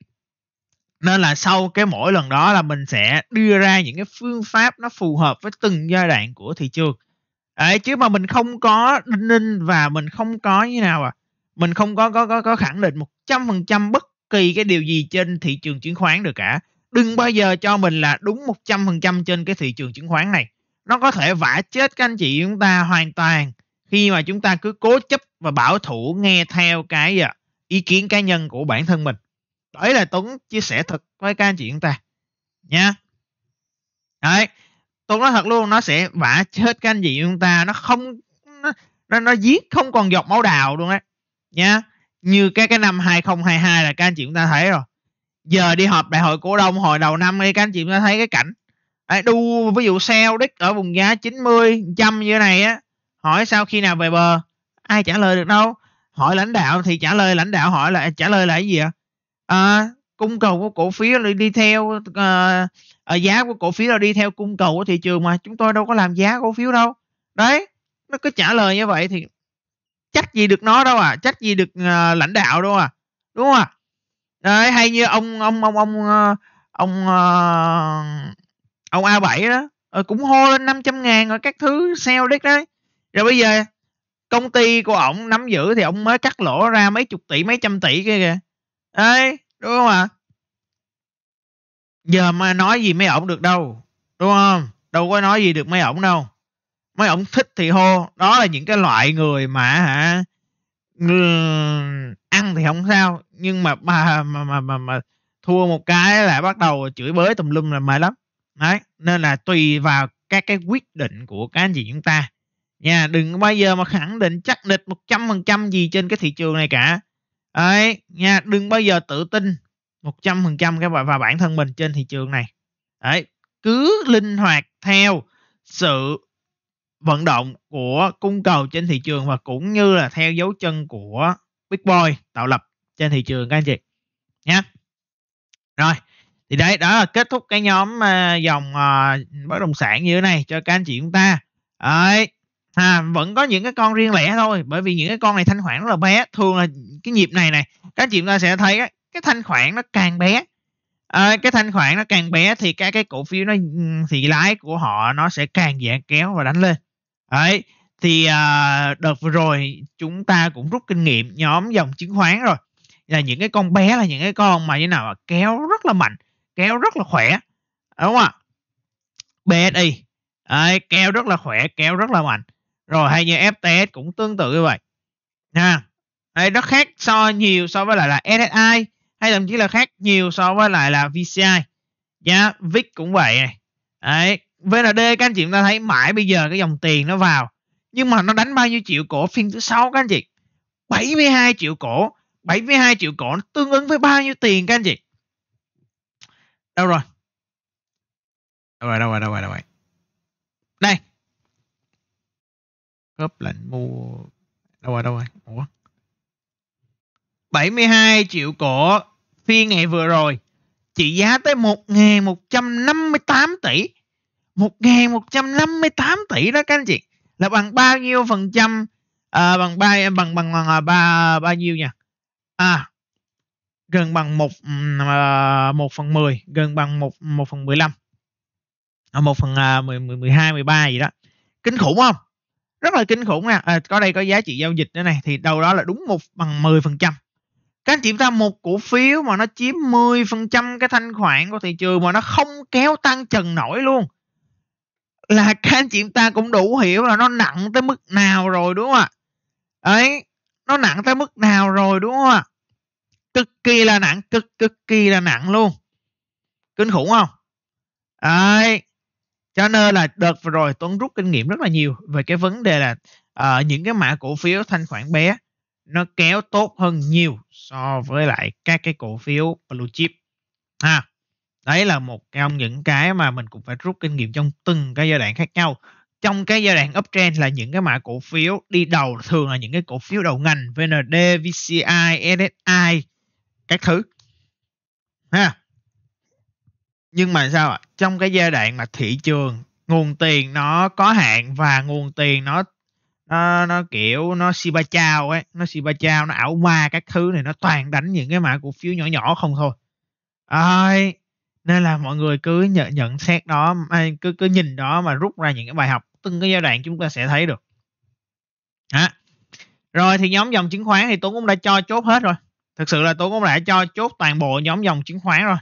Speaker 1: nên là sau cái mỗi lần đó là mình sẽ đưa ra những cái phương pháp nó phù hợp với từng giai đoạn của thị trường đấy chứ mà mình không có đinh ninh và mình không có như nào à mình không có có có, có khẳng định một trăm phần trăm bất kỳ cái điều gì trên thị trường chứng khoán được cả đừng bao giờ cho mình là đúng một trăm phần trăm trên cái thị trường chứng khoán này nó có thể vả chết các anh chị chúng ta hoàn toàn khi mà chúng ta cứ cố chấp và bảo thủ nghe theo cái à, ý kiến cá nhân của bản thân mình Đấy là Tuấn chia sẻ thật với các anh chị chúng ta. Nha. Đấy. Tuấn nói thật luôn nó sẽ vả chết các anh chị chúng ta. Nó không nó, nó, nó giết không còn giọt máu đào luôn á. Nha. Như cái cái năm 2022 là các anh chị chúng ta thấy rồi. Giờ đi họp đại hội cổ đông hồi đầu năm đi các anh chị chúng ta thấy cái cảnh Đấy, đu ví dụ sell đích ở vùng giá 90 trăm như thế này á hỏi sao khi nào về bờ ai trả lời được đâu hỏi lãnh đạo thì trả lời lãnh đạo hỏi là trả lời là cái gì ạ à? à, cung cầu của cổ phiếu là đi theo à, à, giá của cổ phiếu là đi theo cung cầu của thị trường mà chúng tôi đâu có làm giá cổ phiếu đâu đấy nó cứ trả lời như vậy thì trách gì được nó đâu à trách gì được à, lãnh đạo đâu à đúng không à đấy hay như ông ông ông ông ông ông a 7 đó cũng hô lên 500 ngàn rồi các thứ sale đích đấy rồi bây giờ công ty của ổng nắm giữ thì ổng mới cắt lỗ ra mấy chục tỷ mấy trăm tỷ kia kìa đấy đúng không ạ giờ mà nói gì mấy ổng được đâu đúng không đâu có nói gì được mấy ổng đâu mấy ổng thích thì hô đó là những cái loại người mà hả ăn thì không sao nhưng mà mà mà mà, mà, mà thua một cái là bắt đầu chửi bới tùm lum là mệt lắm đấy nên là tùy vào các cái quyết định của các anh chị chúng ta nha đừng bao giờ mà khẳng định chắc nịch một trăm phần trăm gì trên cái thị trường này cả Đấy, nha, đừng bao giờ tự tin 100% cái và bản thân mình trên thị trường này. Đấy, cứ linh hoạt theo sự vận động của cung cầu trên thị trường và cũng như là theo dấu chân của Big Boy tạo lập trên thị trường các anh chị nhé. Rồi, thì đấy đó là kết thúc cái nhóm à, dòng à, bất động sản như thế này cho các anh chị chúng ta. Đấy, à, vẫn có những cái con riêng lẻ thôi bởi vì những cái con này thanh khoản rất là bé thường là cái nhịp này này các chị chúng ta sẽ thấy cái thanh khoản nó càng bé à, cái thanh khoản nó càng bé thì cái cái cổ phiếu nó ừ, thì lái của họ nó sẽ càng dễ kéo và đánh lên đấy thì à, đợt vừa rồi chúng ta cũng rút kinh nghiệm nhóm dòng chứng khoán rồi là những cái con bé là những cái con mà như nào kéo rất là mạnh kéo rất là khỏe đúng không ạ BSI đấy, kéo rất là khỏe kéo rất là mạnh rồi hay như FTS cũng tương tự như vậy nha đây nó khác so nhiều so với lại là SSI hay thậm chí là khác nhiều so với lại là VCI giá yeah, VIX cũng vậy này đấy VND các anh chị chúng ta thấy mãi bây giờ cái dòng tiền nó vào nhưng mà nó đánh bao nhiêu triệu cổ phiên thứ sáu các anh chị 72 triệu cổ 72 triệu cổ nó tương ứng với bao nhiêu tiền các anh chị đâu rồi đâu rồi đâu rồi đâu rồi đâu rồi đây Khớp lệnh mua đâu rồi đâu rồi ủa 72 triệu cổ phiên ngày vừa rồi trị giá tới 1.158 tỷ 1.158 tỷ đó các anh chị là bằng bao nhiêu phần trăm à, bằng ba bằng bằng bằng à, ba bao nhiêu nha à gần bằng một à, một phần mười gần bằng một một phần mười lăm à, một phần mười mười hai mười ba gì đó kinh khủng không rất là kinh khủng nha à, có đây có giá trị giao dịch nữa này thì đâu đó là đúng một bằng 10 phần trăm các anh chị ta một cổ phiếu mà nó chiếm 10% cái thanh khoản của thị trường mà nó không kéo tăng trần nổi luôn là các anh chị ta cũng đủ hiểu là nó nặng tới mức nào rồi đúng không ạ ấy nó nặng tới mức nào rồi đúng không ạ cực kỳ là nặng cực cực kỳ là nặng luôn kinh khủng không đấy cho nên là đợt vừa rồi Tuấn rút kinh nghiệm rất là nhiều về cái vấn đề là uh, những cái mã cổ phiếu thanh khoản bé nó kéo tốt hơn nhiều so với lại các cái cổ phiếu blue chip ha à, đấy là một trong những cái mà mình cũng phải rút kinh nghiệm trong từng cái giai đoạn khác nhau trong cái giai đoạn uptrend là những cái mã cổ phiếu đi đầu thường là những cái cổ phiếu đầu ngành VND, VCI, SSI các thứ ha nhưng mà sao ạ trong cái giai đoạn mà thị trường nguồn tiền nó có hạn và nguồn tiền nó nó nó kiểu nó si ba chao ấy nó si ba chao nó ảo ma các thứ này nó toàn đánh những cái mã cổ phiếu nhỏ nhỏ không thôi ai nên là mọi người cứ nhận, nhận xét đó cứ cứ nhìn đó mà rút ra những cái bài học từng cái giai đoạn chúng ta sẽ thấy được hả rồi thì nhóm dòng chứng khoán thì tôi cũng đã cho chốt hết rồi thực sự là tôi cũng đã cho chốt toàn bộ nhóm dòng chứng khoán rồi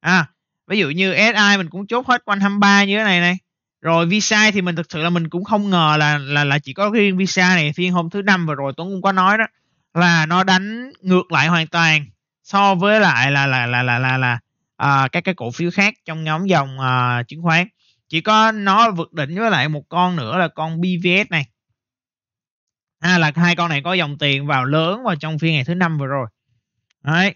Speaker 1: à ví dụ như SI mình cũng chốt hết quanh 23 như thế này này rồi visa thì mình thực sự là mình cũng không ngờ là là là chỉ có riêng visa này phiên hôm thứ năm vừa rồi tuấn cũng có nói đó là nó đánh ngược lại hoàn toàn so với lại là là là là là, là à, các cái cổ phiếu khác trong nhóm dòng à, chứng khoán chỉ có nó vượt đỉnh với lại một con nữa là con BVS này à, là hai con này có dòng tiền vào lớn vào trong phiên ngày thứ năm vừa rồi đấy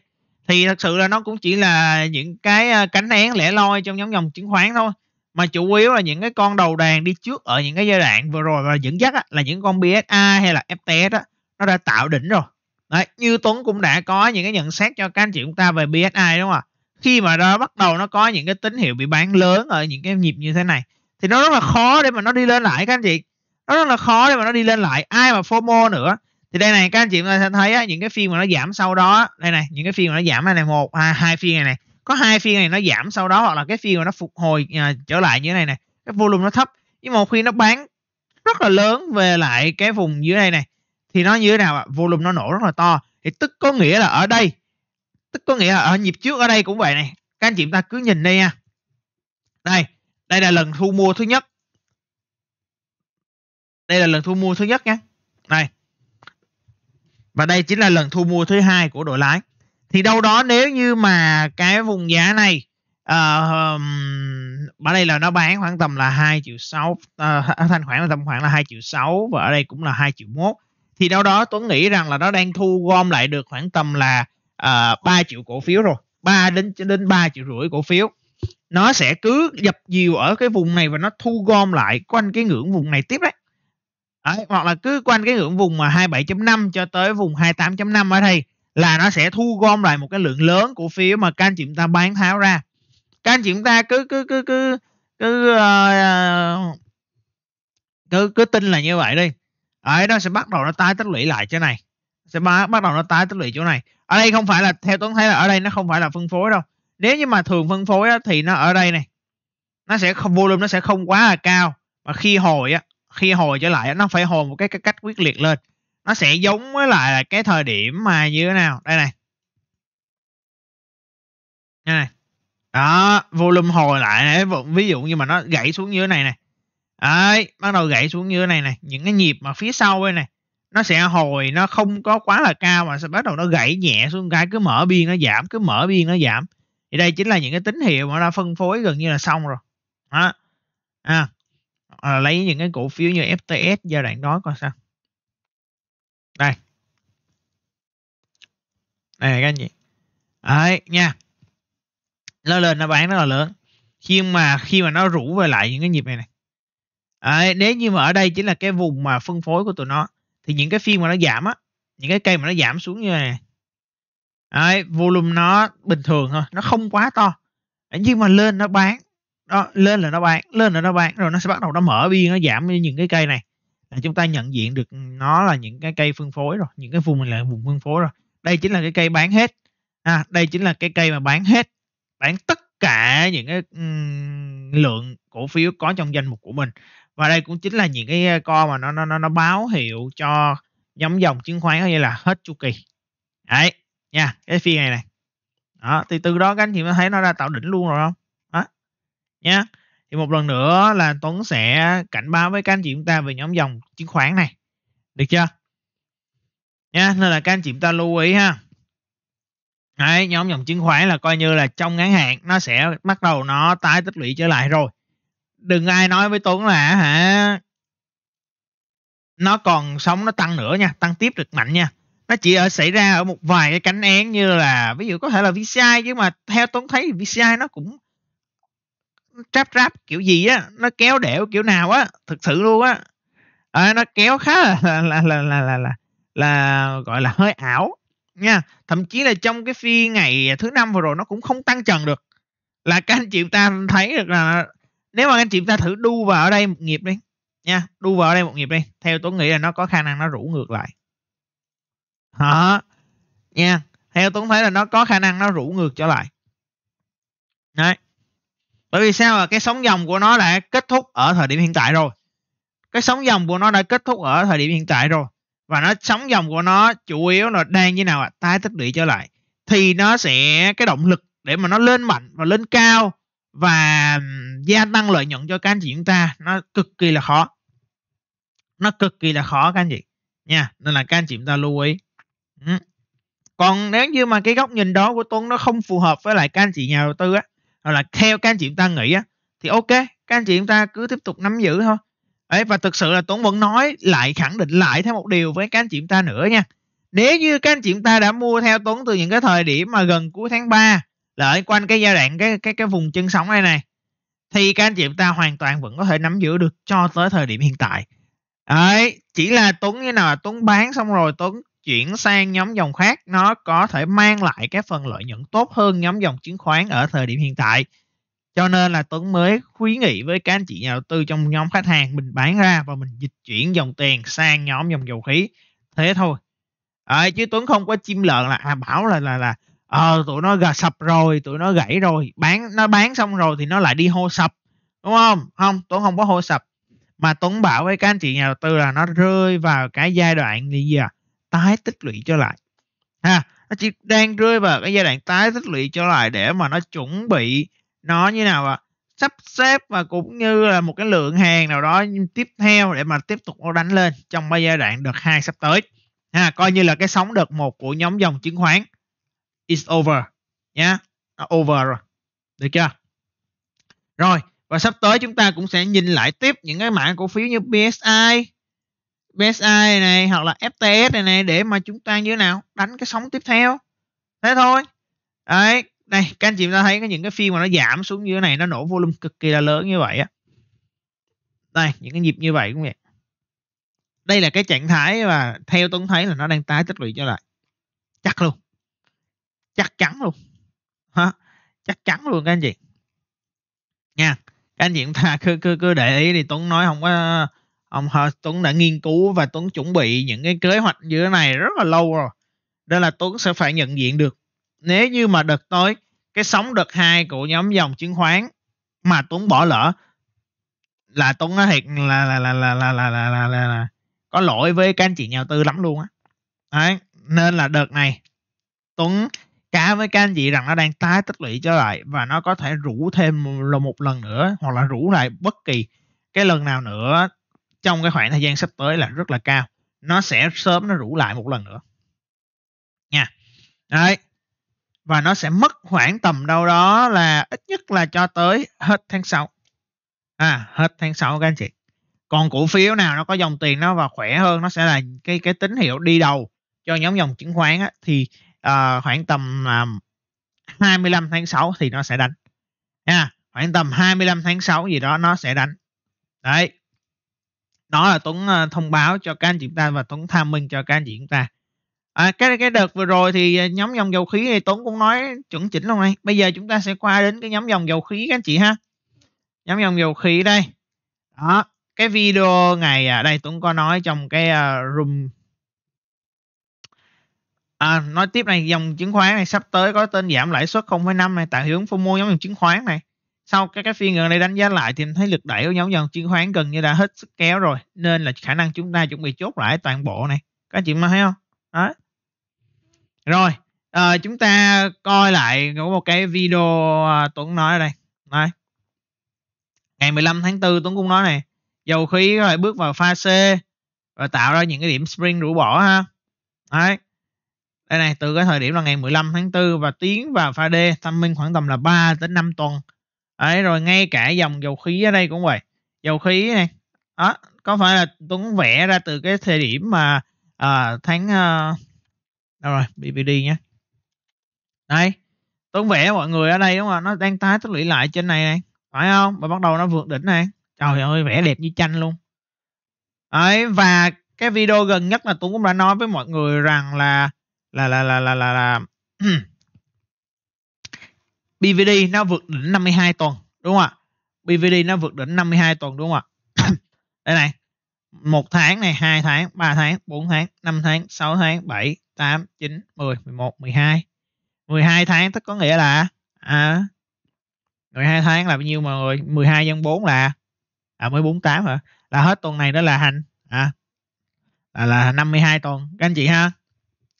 Speaker 1: thì thật sự là nó cũng chỉ là những cái cánh én lẻ loi trong nhóm dòng chứng khoán thôi mà chủ yếu là những cái con đầu đàn đi trước ở những cái giai đoạn vừa rồi và dẫn dắt á, là những con BSA hay là FTS á, nó đã tạo đỉnh rồi Đấy, như Tuấn cũng đã có những cái nhận xét cho các anh chị chúng ta về BSI đúng không ạ khi mà nó bắt đầu nó có những cái tín hiệu bị bán lớn ở những cái nhịp như thế này thì nó rất là khó để mà nó đi lên lại các anh chị nó rất là khó để mà nó đi lên lại ai mà FOMO nữa thì đây này các anh chị chúng ta sẽ thấy á, những cái phiên mà nó giảm sau đó đây này những cái phiên mà nó giảm này này một hai, hai phiên này này có hai phiên này nó giảm sau đó hoặc là cái phiên mà nó phục hồi à, trở lại như thế này này cái volume nó thấp nhưng một khi nó bán rất là lớn về lại cái vùng dưới đây này thì nó như thế nào ạ volume nó nổ rất là to thì tức có nghĩa là ở đây tức có nghĩa là ở nhịp trước ở đây cũng vậy này các anh chị chúng ta cứ nhìn đây nha đây đây là lần thu mua thứ nhất đây là lần thu mua thứ nhất nha này và đây chính là lần thu mua thứ hai của đội lái. Thì đâu đó nếu như mà cái vùng giá này uh, ở đây là nó bán khoảng tầm là 2 triệu 6 ờ, uh, [laughs] thanh khoản là tầm khoảng là 2 triệu 6 và ở đây cũng là 2 triệu 1 thì đâu đó Tuấn nghĩ rằng là nó đang thu gom lại được khoảng tầm là uh, ờ, 3 triệu cổ phiếu rồi 3 đến đến 3 triệu rưỡi cổ phiếu nó sẽ cứ dập dìu ở cái vùng này và nó thu gom lại quanh cái ngưỡng vùng này tiếp đấy Đấy, hoặc là cứ quanh cái ngưỡng vùng mà 27.5 cho tới vùng 28.5 ở đây là nó sẽ thu gom lại một cái lượng lớn cổ phiếu mà các anh chị chúng ta bán tháo ra các anh chị chúng ta cứ cứ cứ cứ cứ uh, cứ cứ tin là như vậy đi đấy nó sẽ bắt đầu nó tái tích lũy lại chỗ này sẽ bắt đầu nó tái tích lũy chỗ này ở đây không phải là theo tuấn thấy là ở đây nó không phải là phân phối đâu nếu như mà thường phân phối á, thì nó ở đây này nó sẽ không volume nó sẽ không quá là cao mà khi hồi á khi hồi trở lại nó phải hồi một cái, cái cách quyết liệt lên nó sẽ giống với lại cái thời điểm mà như thế nào đây này đây này đó volume hồi lại này. ví dụ như mà nó gãy xuống như thế này này đấy bắt đầu gãy xuống như thế này này những cái nhịp mà phía sau đây này nó sẽ hồi nó không có quá là cao mà sẽ bắt đầu nó gãy nhẹ xuống cái cứ mở biên nó giảm cứ mở biên nó giảm thì đây chính là những cái tín hiệu mà nó phân phối gần như là xong rồi đó à hoặc là lấy những cái cổ phiếu như FTS giai đoạn đó coi sao đây này các anh chị đấy nha nó lên nó bán rất là lớn khi mà khi mà nó rủ về lại những cái nhịp này này đấy, nếu như mà ở đây chính là cái vùng mà phân phối của tụi nó thì những cái phiên mà nó giảm á những cái cây mà nó giảm xuống như này đấy, volume nó bình thường thôi nó không quá to nhưng mà lên nó bán đó lên là nó bán lên là nó bán rồi nó sẽ bắt đầu nó mở biên nó giảm như những cái cây này là chúng ta nhận diện được nó là những cái cây phân phối rồi những cái vùng mình là vùng phân phối rồi đây chính là cái cây bán hết à, đây chính là cái cây mà bán hết bán tất cả những cái um, lượng cổ phiếu có trong danh mục của mình và đây cũng chính là những cái ờ, co mà nó nó nó báo hiệu cho nhóm dòng chứng khoán như là hết chu kỳ đấy nha cái phiên này này đó thì từ đó các anh chị mới thấy nó đã tạo đỉnh luôn rồi không nhé. Thì một lần nữa là Tuấn sẽ cảnh báo với các anh chị chúng ta về nhóm dòng chứng khoán này. Được chưa? Nhá, nên là các anh chị chúng ta lưu ý ha. Đấy, nhóm dòng chứng khoán là coi như là trong ngắn hạn nó sẽ bắt đầu nó tái tích lũy trở lại rồi. Đừng ai nói với Tuấn là hả nó còn sống nó tăng nữa nha, tăng tiếp được mạnh nha. Nó chỉ ở xảy ra ở một vài cái cánh én như là ví dụ có thể là VCI chứ mà theo Tuấn thấy VCI nó cũng trap trap kiểu gì á nó kéo đẻo kiểu nào á thực sự luôn á à, nó kéo khá là là, là là là là là là gọi là hơi ảo nha thậm chí là trong cái phiên ngày thứ năm vừa rồi nó cũng không tăng trần được là các anh chị ta thấy được là nếu mà anh chị ta thử đu vào ở đây một nghiệp đi nha đu vào ở đây một nghiệp đi theo tuấn nghĩ là nó có khả năng nó rủ ngược lại hả nha theo tuấn thấy là nó có khả năng nó rủ ngược trở lại đấy bởi vì sao là cái sóng dòng của nó đã kết thúc ở thời điểm hiện tại rồi cái sóng dòng của nó đã kết thúc ở thời điểm hiện tại rồi và nó sóng dòng của nó chủ yếu là đang như nào ạ à? tái tích lũy trở lại thì nó sẽ cái động lực để mà nó lên mạnh và lên cao và gia tăng lợi nhuận cho các anh chị chúng ta nó cực kỳ là khó nó cực kỳ là khó các anh chị nha nên là các anh chị chúng ta lưu ý còn nếu như mà cái góc nhìn đó của tuấn nó không phù hợp với lại các anh chị nhà đầu tư á hoặc là theo các anh chị ta nghĩ á thì ok các anh chị chúng ta cứ tiếp tục nắm giữ thôi ấy và thực sự là tuấn vẫn nói lại khẳng định lại thêm một điều với các anh chị ta nữa nha nếu như các anh chị ta đã mua theo tuấn từ những cái thời điểm mà gần cuối tháng 3 là ở quanh cái giai đoạn cái cái cái vùng chân sóng này này thì các anh chị ta hoàn toàn vẫn có thể nắm giữ được cho tới thời điểm hiện tại đấy chỉ là tuấn như nào tuấn bán xong rồi tuấn chuyển sang nhóm dòng khác nó có thể mang lại cái phần lợi nhuận tốt hơn nhóm dòng chứng khoán ở thời điểm hiện tại cho nên là Tuấn mới khuyến nghị với các anh chị nhà đầu tư trong nhóm khách hàng mình bán ra và mình dịch chuyển dòng tiền sang nhóm dòng dầu khí thế thôi à, chứ Tuấn không có chim lợn là à, bảo là là là ờ à, tụi nó gà sập rồi tụi nó gãy rồi bán nó bán xong rồi thì nó lại đi hô sập đúng không không Tuấn không có hô sập mà Tuấn bảo với các anh chị nhà đầu tư là nó rơi vào cái giai đoạn gì à tái tích lũy cho lại ha nó chỉ đang rơi vào cái giai đoạn tái tích lũy cho lại để mà nó chuẩn bị nó như nào ạ sắp xếp và cũng như là một cái lượng hàng nào đó tiếp theo để mà tiếp tục nó đánh lên trong ba giai đoạn đợt 2 sắp tới ha coi như là cái sóng đợt 1 của nhóm dòng chứng khoán is over nhá yeah. over rồi được chưa rồi và sắp tới chúng ta cũng sẽ nhìn lại tiếp những cái mảng cổ phiếu như PSI BSI này, hoặc là FTS này này để mà chúng ta như thế nào đánh cái sóng tiếp theo thế thôi đấy đây các anh chị ta thấy có những cái phiên mà nó giảm xuống như thế này nó nổ volume cực kỳ là lớn như vậy á đây những cái nhịp như vậy cũng vậy đây là cái trạng thái và theo tuấn thấy là nó đang tái tích lũy trở lại chắc luôn chắc chắn luôn hả chắc chắn luôn các anh chị nha các anh chị chúng ta cứ cứ cứ để ý thì tuấn nói không có ông Tuấn đã nghiên cứu và Tuấn chuẩn bị những cái kế hoạch như thế này rất là lâu rồi nên là Tuấn sẽ phải nhận diện được nếu như mà đợt tới cái sóng đợt 2 của nhóm dòng chứng khoán mà Tuấn bỏ lỡ là Tuấn nó thiệt là là là là là là là là, là, là có lỗi với các anh chị nhà đầu tư lắm luôn á. Đấy, nên là đợt này Tuấn cá với các anh chị rằng nó đang tái tích lũy trở lại và nó có thể rủ thêm là một lần nữa hoặc là rủ lại bất kỳ cái lần nào nữa trong cái khoảng thời gian sắp tới là rất là cao nó sẽ sớm nó rủ lại một lần nữa nha đấy và nó sẽ mất khoảng tầm đâu đó là ít nhất là cho tới hết tháng 6 à hết tháng 6 các anh chị còn cổ phiếu nào nó có dòng tiền nó và khỏe hơn nó sẽ là cái cái tín hiệu đi đầu cho nhóm dòng chứng khoán á, thì uh, khoảng tầm uh, à, 25 tháng 6 thì nó sẽ đánh nha khoảng tầm 25 tháng 6 gì đó nó sẽ đánh đấy đó là Tuấn ờ, thông báo cho các anh chị ta và Tuấn tham minh cho các anh chị chúng ta à, cái cái đợt vừa rồi thì ờ, nhóm dòng dầu khí thì Tuấn cũng nói chuẩn chỉnh luôn này bây giờ chúng ta sẽ qua đến cái nhóm dòng dầu khí các anh chị ha nhóm dòng dầu khí đây đó cái video ngày à, đây Tuấn có nói trong cái ờ, room à, nói tiếp này dòng chứng khoán này sắp tới có tên giảm lãi suất 0,5 này tại hiệu ứng FOMO nhóm dòng chứng khoán này sau cái cái phiên gần đây đánh giá lại thì em thấy lực đẩy của nhóm dòng chứng khoán gần như đã hết sức kéo rồi nên là khả năng chúng ta chuẩn bị chốt lại toàn bộ này các chị mà thấy không đó rồi à, chúng ta coi lại có một cái video à, Tuấn nói ở đây này. ngày 15 tháng 4 Tuấn cũng nói này dầu khí phải bước vào pha C và tạo ra những cái điểm spring rũ bỏ ha đấy đây này từ cái thời điểm là ngày 15 tháng 4 và tiến vào pha D thăm minh khoảng tầm là 3 đến 5 tuần Đấy, rồi ngay cả dòng dầu khí ở đây cũng vậy dầu khí này đó có phải là tuấn vẽ ra từ cái thời điểm mà à, tháng à, đâu rồi BBD nhé đây tuấn vẽ mọi người ở đây đúng không nó đang tái tích lũy lại trên này này phải không và bắt đầu nó vượt đỉnh này trời ơi vẽ đẹp như tranh luôn đấy và cái video gần nhất là tuấn cũng đã nói với mọi người rằng là là là là là là, là, là BVD nó vượt đỉnh 52 tuần đúng không ạ? BVD nó vượt đỉnh 52 tuần đúng không ạ? [coughs] Đây này. một tháng này, 2 tháng, 3 tháng, 4 tháng, 5 tháng, 6 tháng, 7, 8, 9, 10, 11, 12. 12 tháng tức có nghĩa là à 12 tháng là bao nhiêu mọi người? 12 nhân 4 là à mới 48 hả? Là hết tuần này đó là hành à là là 52 tuần các anh chị ha.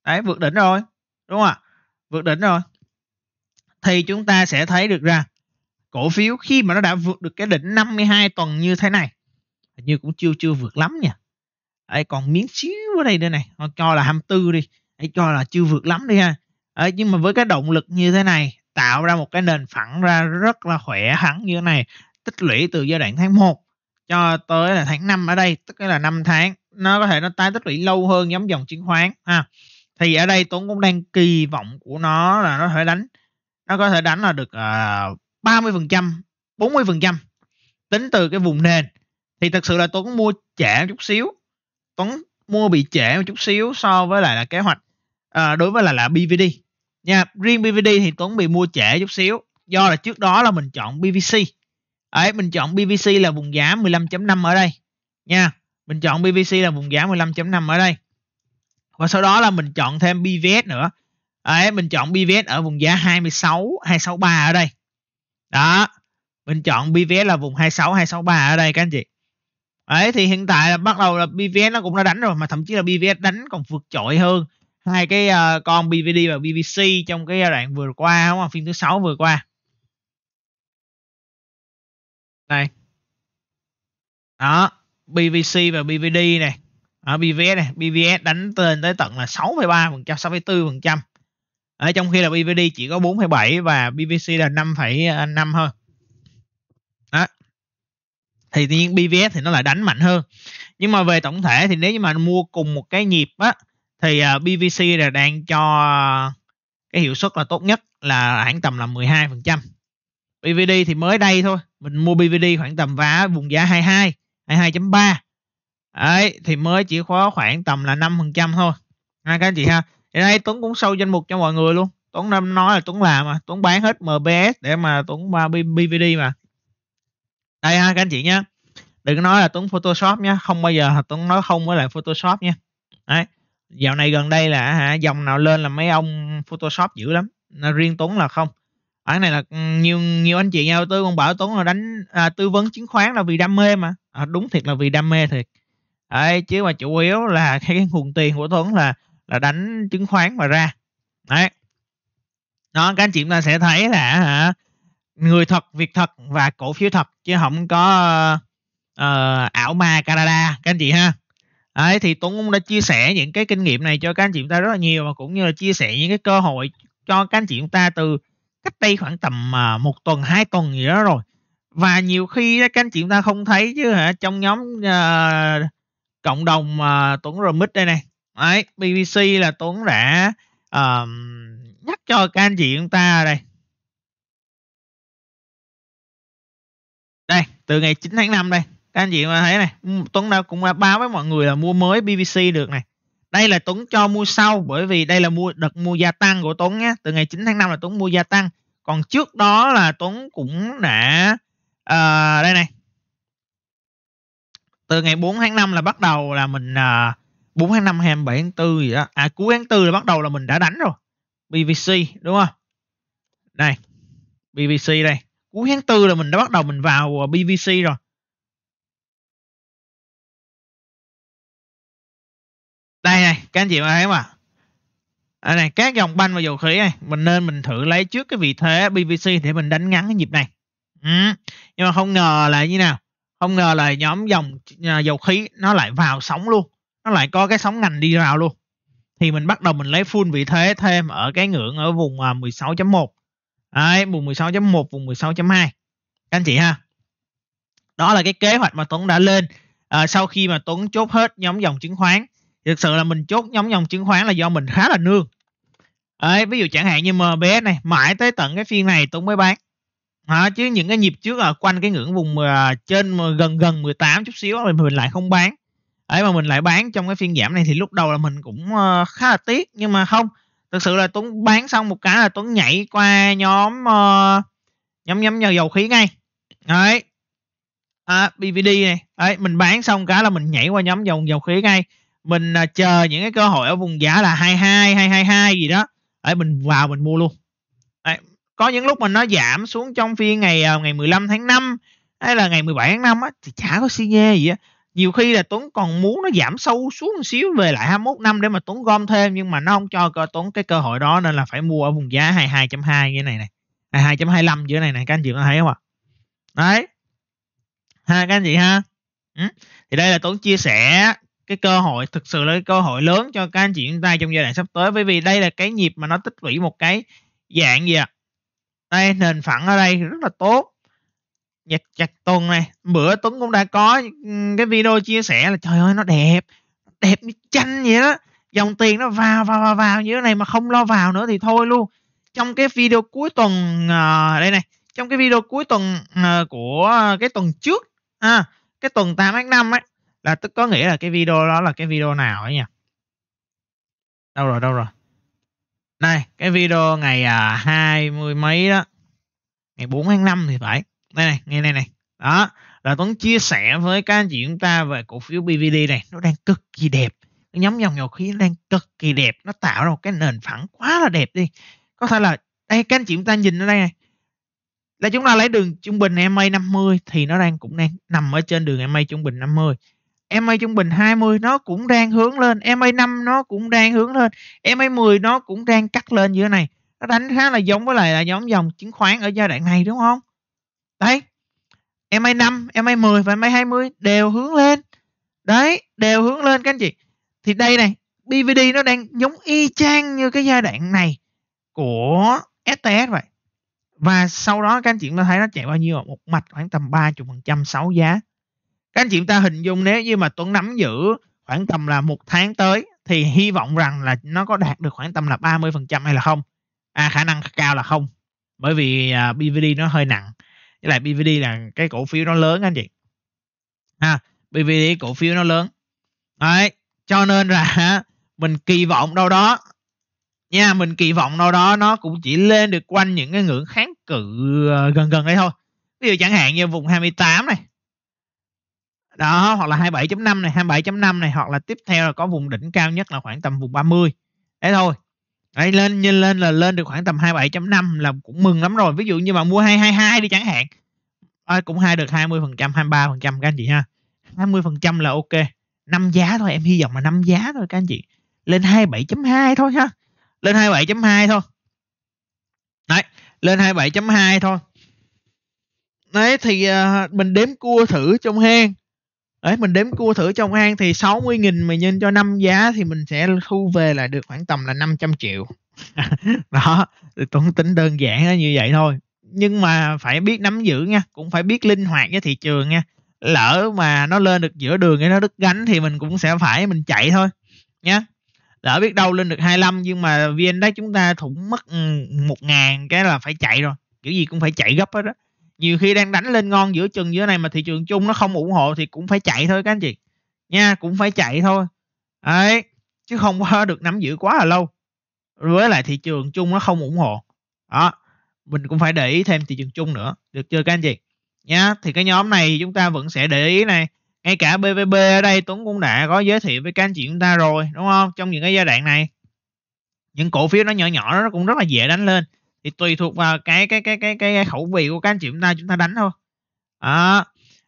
Speaker 1: Đấy vượt đỉnh rồi. Đúng không ạ? Vượt đỉnh rồi thì chúng ta sẽ thấy được ra cổ phiếu khi mà nó đã vượt được cái đỉnh 52 tuần như thế này như cũng chưa chưa vượt lắm nha Đấy, còn miếng xíu ở đây đây này cho là 24 đi Đấy, cho là chưa vượt lắm đi ha Đấy, nhưng mà với cái động lực như thế này tạo ra một cái nền phẳng ra rất là khỏe hẳn như thế này tích lũy từ giai đoạn tháng 1 cho tới là tháng 5 ở đây tức là 5 tháng nó có thể nó tái tích lũy lâu hơn giống dòng chứng khoán ha thì ở đây Tuấn cũng đang kỳ vọng của nó là nó thể đánh nó có thể đánh là được à, ba mươi phần trăm bốn mươi phần trăm tính từ cái vùng nền thì thật sự là tôi mua trễ một chút xíu Tuấn mua bị trễ một chút xíu so với lại là kế hoạch à, đối với lại là BVD nha riêng BVD thì Tuấn bị mua trễ chút xíu do là trước đó là mình chọn BVC ấy mình chọn BVC là vùng giá 15.5 ở đây nha mình chọn BVC là vùng giá 15.5 ở đây và sau đó là mình chọn thêm BVS nữa Đấy, mình chọn BVS ở vùng giá 26 263 ở đây đó mình chọn BVS là vùng 26 263 ở đây các anh chị ấy thì hiện tại là bắt đầu là BVS nó cũng đã đánh rồi mà thậm chí là BVS đánh còn vượt trội hơn hai cái uh, con BVD và BVC trong cái giai đoạn vừa qua đúng không? phiên thứ sáu vừa qua này đó BVC và BVD này ở BVS này BVS đánh tên tới tận là 6,3 phần trăm 6,4 phần trăm ở trong khi là BVD chỉ có 4,7 và BVC là 5,5 thôi đó thì tự nhiên BVS thì nó lại đánh mạnh hơn nhưng mà về tổng thể thì nếu như mà mua cùng một cái nhịp á thì à, BVC là đang cho cái hiệu suất là tốt nhất là khoảng tầm là 12%. BVD thì mới đây thôi, mình mua BVD khoảng tầm vá vùng giá 22, 22.3. Đấy thì mới chỉ có khoảng tầm là 5% thôi. Ha các anh chị ha hiện nay Tuấn cũng sâu danh mục cho mọi người luôn Tuấn năm nói là Tuấn làm mà Tuấn bán hết MBS để mà Tuấn ba BVD mà đây ha các anh chị nhé đừng nói là Tuấn Photoshop nhé không bao giờ Tuấn nói không với lại Photoshop nhé đấy dạo này gần đây là hả dòng nào lên là mấy ông Photoshop dữ lắm riêng Tuấn là không ở này là ừ, nhiều nhiều anh chị nhau tôi còn bảo Tuấn là đánh à, tư vấn chứng khoán là vì đam mê mà à, đúng thiệt là vì đam mê thiệt đấy chứ mà chủ yếu là [laughs] cái, cái nguồn tiền của Tuấn là là đánh chứng khoán mà ra đấy đó các anh chị chúng ta sẽ thấy là hả người thật việc thật và cổ phiếu thật chứ không có uh, ảo ma Canada các anh chị ha đấy thì Tuấn cũng đã chia sẻ những cái kinh nghiệm này cho các anh chị chúng ta rất là nhiều và cũng như là chia sẻ những cái cơ hội cho các anh chị chúng ta từ cách đây khoảng tầm uh, một tuần hai tuần gì đó rồi và nhiều khi các anh chị chúng ta không thấy chứ hả trong nhóm uh, cộng đồng uh, Tuấn Remix đây này Đấy, BBC là Tuấn đã um, nhắc cho các anh chị chúng ta đây. Đây, từ ngày 9 tháng 5 đây. Các anh chị mà thấy này, ừ, Tuấn đã cũng đã báo với mọi người là mua mới BBC được này. Đây là Tuấn cho mua sau bởi vì đây là mua đợt mua gia tăng của Tuấn nhé. Từ ngày 9 tháng 5 là Tuấn mua gia tăng. Còn trước đó là Tuấn cũng đã uh, đây này. Từ ngày 4 tháng 5 là bắt đầu là mình uh, 4 tháng 5 27 tháng 4 gì đó. À cuối tháng 4 là bắt đầu là mình đã đánh rồi. BVC đúng không? Đây. BVC đây. Cuối tháng 4 là mình đã bắt đầu mình vào à, BVC rồi. Đây này, các anh chị thấy không ạ? À, này các dòng banh và dầu khí này mình nên mình thử lấy trước cái vị thế BVC để mình đánh ngắn cái nhịp này ừ. nhưng mà không ngờ là như nào không ngờ là nhóm dòng à, dầu khí nó lại vào sóng luôn nó lại có cái sóng ngành đi vào luôn thì mình bắt đầu mình lấy full vị thế thêm ở cái ngưỡng ở vùng 16.1 à, Đấy, vùng 16.1 vùng 16.2 các anh chị ha đó là cái kế hoạch mà Tuấn đã lên à, sau khi mà Tuấn chốt hết nhóm dòng chứng khoán thực sự là mình chốt nhóm dòng chứng khoán là do mình khá là nương Đấy, ví dụ chẳng hạn như MBS này mãi tới tận cái phiên này Tuấn mới bán à, chứ những cái nhịp trước ở quanh cái ngưỡng vùng uh, trên à, gần gần 18 chút xíu thì mình lại không bán ấy mà mình lại bán trong cái phiên giảm này thì lúc đầu là mình cũng ờ, khá là tiếc nhưng mà không thực sự là tuấn bán xong một cái là tuấn nhảy qua nhóm ờ, nhóm nhóm nhờ dầu khí ngay đấy à, BVD này đấy mình bán xong cái là mình nhảy qua nhóm dầu dầu khí ngay mình à, chờ những cái cơ hội ở vùng giá là 22 222 gì đó đấy mình vào mình mua luôn đấy. có những lúc mình nó giảm xuống trong phiên ngày uh, ngày 15 tháng 5 hay là ngày 17 tháng 5 á thì chả có si nhê gì á nhiều khi là Tuấn còn muốn nó giảm sâu xuống một xíu về lại 21 năm để mà Tuấn gom thêm nhưng mà nó không cho cơ Tuấn cái cơ hội đó nên là phải mua ở vùng giá 22.2 như này này 22.25 giữa này này các anh chị có thấy không ạ đấy ha các anh chị ha ừ. thì đây là Tuấn chia sẻ cái cơ hội thực sự là cái cơ hội lớn cho các anh chị chúng ta trong giai đoạn sắp tới bởi vì đây là cái nhịp mà nó tích lũy một cái dạng gì ạ à? đây nền phẳng ở đây rất là tốt nhạc chặt tuần này bữa tuấn cũng đã có ừ, cái video chia sẻ là trời ơi nó đẹp đẹp như tranh vậy đó dòng tiền nó vào vào vào vào như thế này mà không lo vào nữa thì thôi luôn trong cái video cuối tuần uh, đây này trong cái video cuối tuần uh, của cái tuần trước à, cái tuần 8 tháng 5 ấy là tức có nghĩa là cái video đó là cái video nào ấy nhỉ đâu rồi đâu rồi này cái video ngày à, 20 mấy đó ngày 4 tháng 5 thì phải đây này, nghe này này. Đó, là Tuấn chia sẻ với các anh chị chúng ta về cổ phiếu BVD này, nó đang cực kỳ đẹp. Cái nhóm dòng dầu khí đang cực kỳ đẹp, nó tạo ra một cái nền phẳng quá là đẹp đi. Có thể là đây các anh chị chúng ta nhìn ở đây này. Là chúng ta lấy đường trung bình MA 50 thì nó đang cũng đang nằm ở trên đường MA trung bình 50. MA trung bình 20 nó cũng đang hướng lên, MA 5 nó cũng đang hướng lên, MA 10 nó cũng đang cắt lên giữa này. Nó đánh khá là giống với lại là nhóm dòng chứng khoán ở giai đoạn này đúng không? đấy em ai 5, em ai 10 và em ai 20 đều hướng lên đấy đều hướng lên các anh chị thì đây này BVD nó đang giống y chang như cái giai đoạn này của STS vậy và sau đó các anh chị ta thấy nó chạy bao nhiêu một mạch khoảng tầm 30 phần trăm sáu giá các anh chị ta hình dung nếu như mà Tuấn nắm giữ khoảng tầm là một tháng tới thì hy vọng rằng là nó có đạt được khoảng tầm là 30 phần trăm hay là không à, khả năng cao là không bởi vì uh, à, BVD nó hơi nặng với lại BVD là cái cổ phiếu nó lớn anh chị ha BVD cổ phiếu nó lớn đấy cho nên là mình kỳ vọng đâu đó nha mình kỳ vọng đâu đó nó cũng chỉ lên được quanh những cái ngưỡng kháng cự ờ, gần gần đây thôi ví dụ chẳng hạn như vùng 28 này đó hoặc là 27.5 này 27.5 này hoặc là tiếp theo là có vùng đỉnh cao nhất là khoảng tầm vùng 30 đấy thôi Đấy, lên nhìn lên là lên được khoảng tầm 27.5 là cũng mừng lắm rồi. Ví dụ như mà mua 222 đi chẳng hạn. À, cũng hai được 20%, 23% các anh chị ha. 20% là ok. năm giá thôi, em hy vọng là năm giá thôi các anh chị. Lên 27.2 thôi ha. Lên 27.2 thôi. Đấy, lên 27.2 thôi. Đấy thì uh, mình đếm cua thử trong hang ấy mình đếm cua thử trong an thì 60 nghìn mình nhân cho 5 giá thì mình sẽ thu về là được khoảng tầm là 500 triệu [laughs] đó cũng tính đơn giản như vậy thôi nhưng mà phải biết nắm giữ nha cũng phải biết linh hoạt với thị trường nha lỡ mà nó lên được giữa đường hay nó đứt gánh thì mình cũng sẽ phải mình chạy thôi nhé lỡ biết đâu lên được 25 nhưng mà vn đấy chúng ta thủng mất một ngàn cái là phải chạy rồi kiểu gì cũng phải chạy gấp hết đó nhiều khi đang đánh lên ngon giữa chừng giữa này mà thị trường chung nó không ủng hộ thì cũng phải chạy thôi các anh chị nha cũng phải chạy thôi ấy chứ không có được nắm giữ quá là lâu với lại thị trường chung nó không ủng hộ đó mình cũng phải để ý thêm thị trường chung nữa được chưa các anh chị nhá thì cái nhóm này chúng ta vẫn sẽ để ý này ngay cả BVB ở đây Tuấn cũng đã có giới thiệu với các anh chị chúng ta rồi đúng không trong những cái giai đoạn này những cổ phiếu nó nhỏ nhỏ nó cũng rất là dễ đánh lên thì tùy thuộc vào cái cái cái cái cái khẩu vị của các anh chị chúng ta chúng ta đánh thôi đó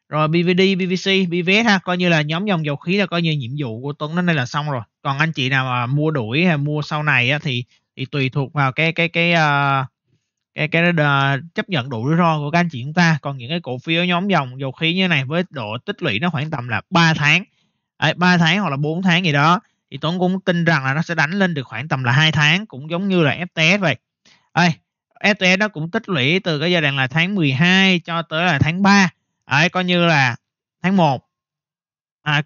Speaker 1: rồi BVD, BVC, BVS ha coi như là nhóm dòng dầu khí là coi như nhiệm vụ của Tuấn đến đây là xong rồi còn anh chị nào mà mua đuổi hay mua sau này á, thì thì tùy thuộc vào cái cái cái uh, cái cái uh, chấp nhận đủ rủi ro của các anh chị chúng ta còn những cái cổ phiếu nhóm dòng dầu khí như này với độ tích lũy nó khoảng tầm là 3 tháng à, 3 tháng hoặc là 4 tháng gì đó thì Tuấn cũng tin rằng là nó sẽ đánh lên được khoảng tầm là hai tháng cũng giống như là FTS vậy. Đây, STS nó cũng tích lũy từ cái giai đoạn là tháng 12 cho tới là tháng 3 đấy coi như là tháng 1 à,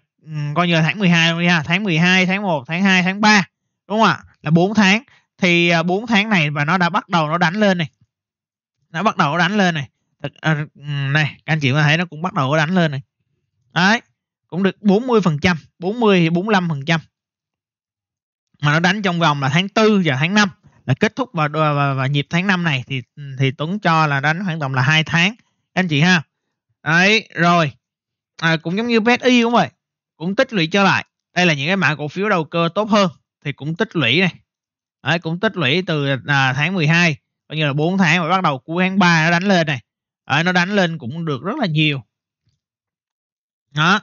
Speaker 1: coi như là tháng 12 luôn nha tháng 12 tháng 1 tháng 2 tháng 3 đúng không ạ là 4 tháng thì 4 à, tháng này và nó đã bắt đầu nó đánh lên này nó bắt đầu nó đánh lên này Thực, à, này các anh chị có thấy nó cũng bắt đầu nó đánh lên này đấy cũng được 40 phần trăm 40 45 phần trăm mà nó đánh trong vòng là tháng 4 và tháng 5 là kết thúc vào, và và nhịp tháng 5 này thì ừ, thì Tuấn cho là đánh khoảng tầm là hai tháng anh chị ha đấy rồi à, cũng giống như PSI đúng vậy cũng tích lũy trở lại đây là những cái mã cổ phiếu đầu cơ tốt hơn thì cũng tích lũy này đấy, cũng tích lũy từ à, tháng 12 coi như là 4 tháng và bắt đầu cuối tháng 3 nó đánh lên này đấy, nó đánh lên cũng được rất là nhiều đó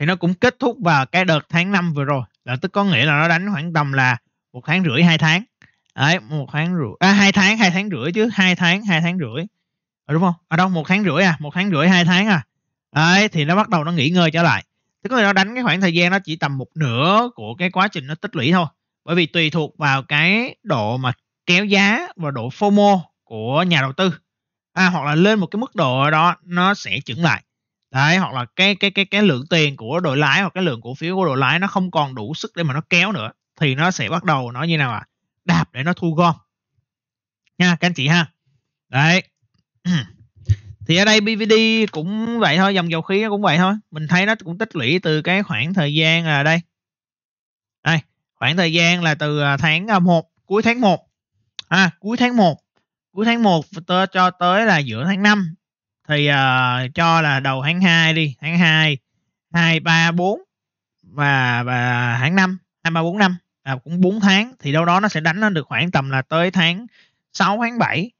Speaker 1: thì nó cũng kết thúc vào cái đợt tháng 5 vừa rồi là tức có nghĩa là nó đánh khoảng tầm là một tháng rưỡi hai tháng đấy một tháng rưỡi à, hai tháng hai tháng rưỡi chứ hai tháng hai tháng rưỡi à, đúng không ở à, đâu một tháng rưỡi à một tháng rưỡi hai tháng à đấy thì nó bắt đầu nó nghỉ ngơi trở lại tức là nó đánh cái khoảng thời gian nó chỉ tầm một nửa của cái quá trình nó tích lũy thôi bởi vì tùy thuộc vào cái độ mà kéo giá và độ FOMO của nhà đầu tư à, hoặc là lên một cái mức độ đó nó sẽ chững lại đấy hoặc là cái cái cái cái lượng tiền của đội lái hoặc cái lượng cổ phiếu của đội lái nó không còn đủ sức để mà nó kéo nữa thì nó sẽ bắt đầu nó như nào ạ à? đạp để nó thu gom nha các anh chị ha đấy [clears throat] thì ở đây BVD cũng vậy thôi dòng dầu khí cũng vậy thôi mình thấy nó cũng tích lũy từ cái khoảng thời gian là đây đây khoảng thời gian là từ à, tháng 1 à, cuối tháng 1 à cuối tháng 1 cuối tháng 1 cho tới là giữa tháng 5 thì uh, cho là đầu tháng 2 đi tháng 2 2 3 4 và và tháng 5 2 3 4 5 à, cũng 4 tháng thì đâu đó nó sẽ đánh lên được khoảng tầm là tới tháng 6 tháng 7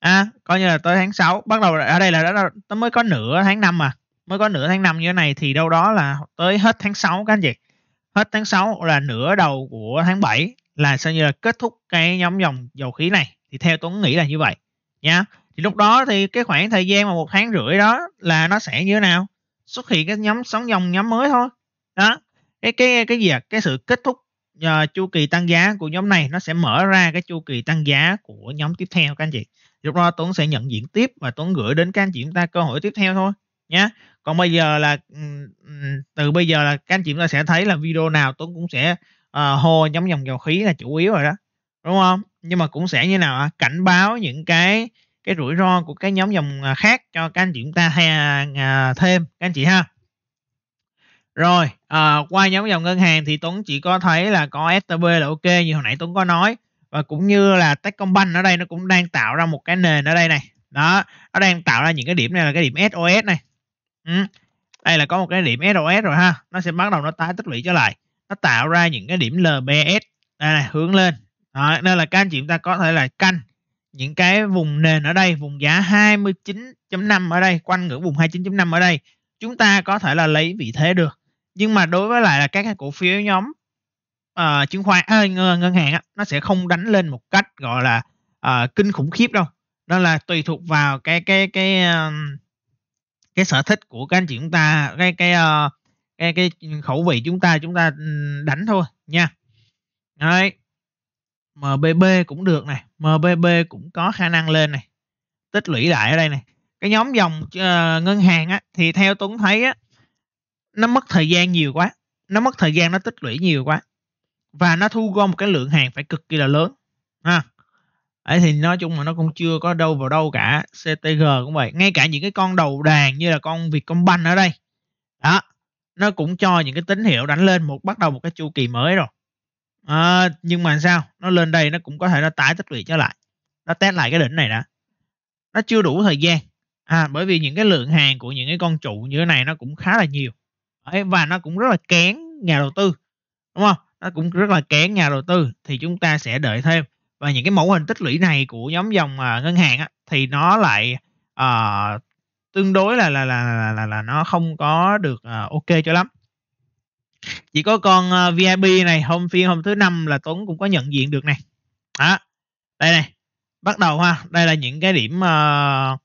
Speaker 1: à, coi như là tới tháng 6 bắt đầu ở đây là đã, nó mới có nửa tháng 5 mà mới có nửa tháng 5 như thế này thì đâu đó là tới hết tháng 6 các anh chị hết tháng 6 là nửa đầu của tháng 7 là sao như là kết thúc cái nhóm dòng dầu khí này thì theo Tuấn nghĩ là như vậy nha thì lúc đó thì cái khoảng thời gian mà một tháng rưỡi đó là nó sẽ như thế nào xuất hiện cái nhóm sóng dòng nhóm mới thôi đó cái cái cái gì à? cái sự kết thúc uh, chu kỳ tăng giá của nhóm này nó sẽ mở ra cái chu kỳ tăng giá của nhóm tiếp theo các anh chị lúc đó Tuấn sẽ nhận diện tiếp và Tuấn gửi đến các anh chị chúng ta cơ hội tiếp theo thôi nhé còn bây giờ là từ bây giờ là các anh chị chúng ta sẽ thấy là video nào Tuấn cũng sẽ uh, hô nhóm dòng dầu khí là chủ yếu rồi đó đúng không nhưng mà cũng sẽ như nào à? cảnh báo những cái cái rủi ro của cái nhóm dòng à, khác cho các anh chị chúng ta hay, uh, à, thêm các anh chị ha rồi, à, qua nhóm dòng ngân hàng thì Tuấn chỉ có thấy là có STB là ok như hồi nãy Tuấn có nói và cũng như là Techcombank ở đây nó cũng đang tạo ra một cái nền ở đây này. Đó, nó đang tạo ra những cái điểm này là cái điểm SOS này. Ừ. Đây là có một cái điểm SOS rồi ha. Nó sẽ bắt đầu nó tái tích lũy trở lại. Nó tạo ra những cái điểm LBS đây này, hướng lên. Đó, nên là các anh chị chúng ta có thể là canh những cái vùng nền ở đây, vùng giá 29.5 ở đây, quanh ngưỡng vùng 29.5 ở đây, chúng ta có thể là lấy vị thế được nhưng mà đối với lại là các cái cổ phiếu nhóm uh, chứng khoán à, ngân, hàng á, nó sẽ không đánh lên một cách gọi là uh, kinh khủng khiếp đâu đó là tùy thuộc vào cái cái cái uh, cái sở thích của các anh chị chúng ta cái cái uh, cái cái khẩu vị chúng ta chúng ta ừ, đánh thôi nha Đấy. MBB cũng được này MBB cũng có khả năng lên này tích lũy lại ở đây này cái nhóm dòng uh, ngân hàng á thì theo Tuấn thấy á nó mất thời gian nhiều quá nó mất thời gian nó tích lũy nhiều quá và nó thu gom một cái lượng hàng phải cực kỳ là lớn ha ấy thì nói chung mà nó cũng chưa có đâu vào đâu cả CTG cũng vậy ngay cả những cái con đầu đàn như là con Vietcombank ở đây đó nó cũng cho những cái tín hiệu đánh lên một bắt đầu một cái chu kỳ mới rồi à, nhưng mà sao nó lên đây nó cũng có thể nó tái tích lũy trở lại nó test lại cái đỉnh này đã nó chưa đủ thời gian à bởi vì những cái lượng hàng của những cái con trụ như thế này nó cũng khá là nhiều và nó cũng rất là kén nhà đầu tư đúng không nó cũng rất là kén nhà đầu tư thì chúng ta sẽ đợi thêm và những cái mẫu hình tích lũy này của nhóm dòng à, ngân hàng á, thì nó lại uh, tương đối là là là là là, là nó không có được uh, ok cho lắm chỉ có con uh, VIP này hôm phiên hôm thứ năm là Tuấn cũng có nhận diện được này đó đây này bắt đầu ha đây là những cái điểm uh,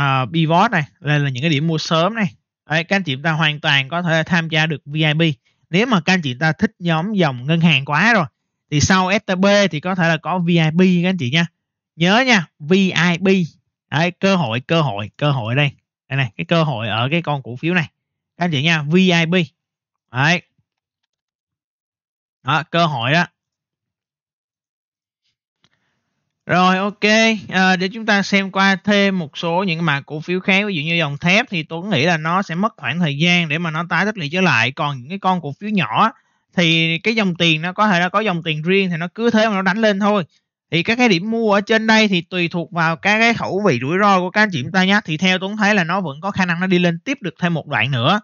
Speaker 1: uh, pivot này đây là những cái điểm mua sớm này Đấy, các anh chị ta hoàn toàn có thể tham gia được VIP nếu mà các anh chị ta thích nhóm dòng ngân hàng quá rồi thì sau STB thì có thể là có VIP các anh chị nha nhớ nha VIP Đấy, cơ hội cơ hội cơ hội đây đây này cái cơ hội ở cái con cổ phiếu này các anh chị nha VIP Đấy. Đó, cơ hội đó Rồi ok, à, để chúng ta xem qua thêm một số những mã cổ phiếu khác, ví dụ như dòng thép thì tôi nghĩ là nó sẽ mất khoảng thời gian để mà nó tái tích lũy trở lại, còn những cái con cổ phiếu nhỏ thì cái dòng tiền nó có thể nó có dòng tiền riêng thì nó cứ thế mà nó đánh lên thôi. Thì các cái điểm mua ở trên đây thì tùy thuộc vào các cái khẩu vị rủi ro của các anh chị chúng ta nhé. Thì theo tôi thấy là nó vẫn có khả năng nó đi lên tiếp được thêm một đoạn nữa.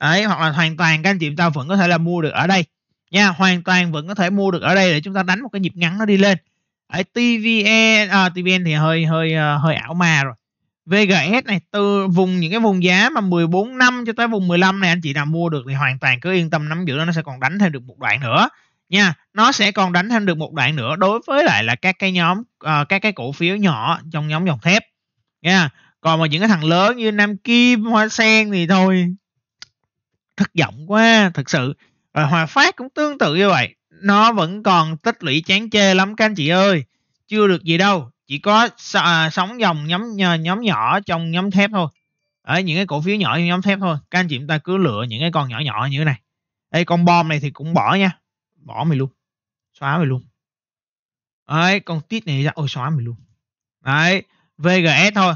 Speaker 1: Đấy, hoặc là hoàn toàn các anh chị chúng ta vẫn có thể là mua được ở đây. Nha, hoàn toàn vẫn có thể mua được ở đây để chúng ta đánh một cái nhịp ngắn nó đi lên ở TVN à, TVN thì hơi hơi ờ, hơi ảo mà rồi VGS này từ vùng những cái vùng giá mà 14 năm cho tới vùng 15 này anh chị nào mua được thì hoàn toàn cứ yên tâm nắm giữ nó sẽ còn đánh thêm được một đoạn nữa nha nó sẽ còn đánh thêm được một đoạn nữa đối với lại là các cái nhóm uh, các cái cổ phiếu nhỏ trong nhóm dòng thép nha còn mà những cái thằng lớn như Nam Kim Hoa Sen thì thôi thất vọng quá thật sự rồi Hòa Phát cũng tương tự như vậy nó vẫn còn tích lũy chán chê lắm các anh chị ơi chưa được gì đâu chỉ có à, sóng dòng nhóm à, nhóm nhỏ trong nhóm thép thôi ở những cái cổ phiếu nhỏ trong nhóm thép thôi các anh chị chúng ta cứ lựa những cái con nhỏ nhỏ như thế này đây con bom này thì cũng bỏ nha bỏ mày luôn xóa mày luôn ấy con tít này ra ôi xóa mày luôn đấy vgs thôi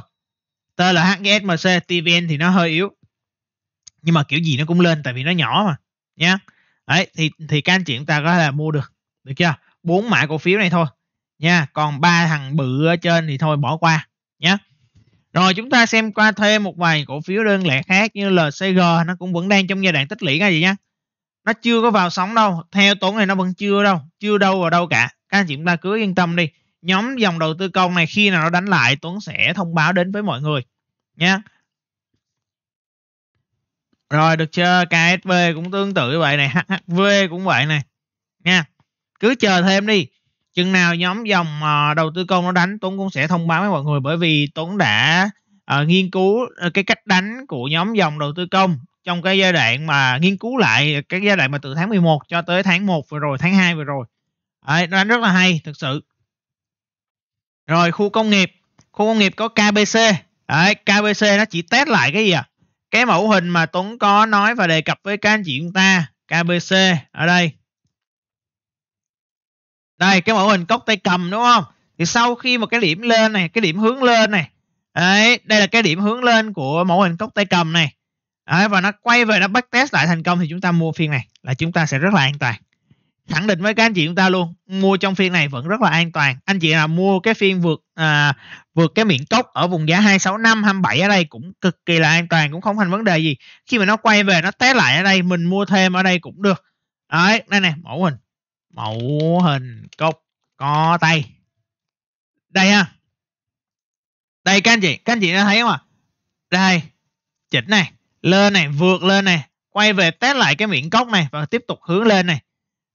Speaker 1: SMC tvn thì nó hơi yếu nhưng mà kiểu gì nó cũng lên tại vì nó nhỏ mà nha yeah Đấy, thì thì các anh chị chúng ta có thể là mua được được chưa bốn mã cổ phiếu này thôi nha còn ba thằng bự ở trên thì thôi bỏ qua nhé rồi chúng ta xem qua thêm một vài cổ phiếu đơn lẻ khác như LCG nó cũng vẫn đang trong giai đoạn tích lũy cái gì nhá nó chưa có vào sóng đâu theo tuấn này nó vẫn chưa đâu chưa đâu vào đâu cả các anh chị chúng ta cứ yên tâm đi nhóm dòng đầu tư công này khi nào nó đánh lại tuấn sẽ thông báo đến với mọi người nhé rồi được chưa? KSV cũng tương tự như vậy này, HV cũng vậy này. Nha. Cứ chờ thêm đi. Chừng nào nhóm dòng ờ, đầu tư công nó đánh Tuấn cũng sẽ thông báo với mọi người bởi vì Tuấn đã uh, nghiên cứu ờ, cái cách đánh của nhóm dòng đầu tư công trong cái giai đoạn mà nghiên cứu lại cái giai đoạn mà từ tháng 11 cho tới tháng 1 vừa rồi, tháng 2 vừa rồi. Đấy, nó đánh rất là hay thực sự. Rồi khu công nghiệp, khu công nghiệp có KBC. Đấy, KBC nó chỉ test lại cái gì à? cái mẫu hình mà Tuấn có nói và đề cập với các anh chị chúng ta KBC ở đây đây cái mẫu hình cốc tay cầm đúng không thì sau khi một cái điểm lên này cái điểm hướng lên này đấy đây là cái điểm hướng lên của mẫu hình cốc tay cầm này đấy, và nó quay về nó backtest lại thành công thì chúng ta mua phiên này là chúng ta sẽ rất là an toàn khẳng định với các anh chị chúng ta luôn mua trong phiên này vẫn rất là an toàn anh chị là mua cái phiên vượt à, vượt cái miệng cốc ở vùng giá 265 27 ở đây cũng cực kỳ là an toàn cũng không thành vấn đề gì khi mà nó quay về nó té lại ở đây mình mua thêm ở đây cũng được đấy đây nè mẫu hình mẫu hình cốc co tay đây ha đây các anh chị các anh chị đã thấy không ạ đây chỉnh này lên này vượt lên này quay về test lại cái miệng cốc này và tiếp tục hướng lên này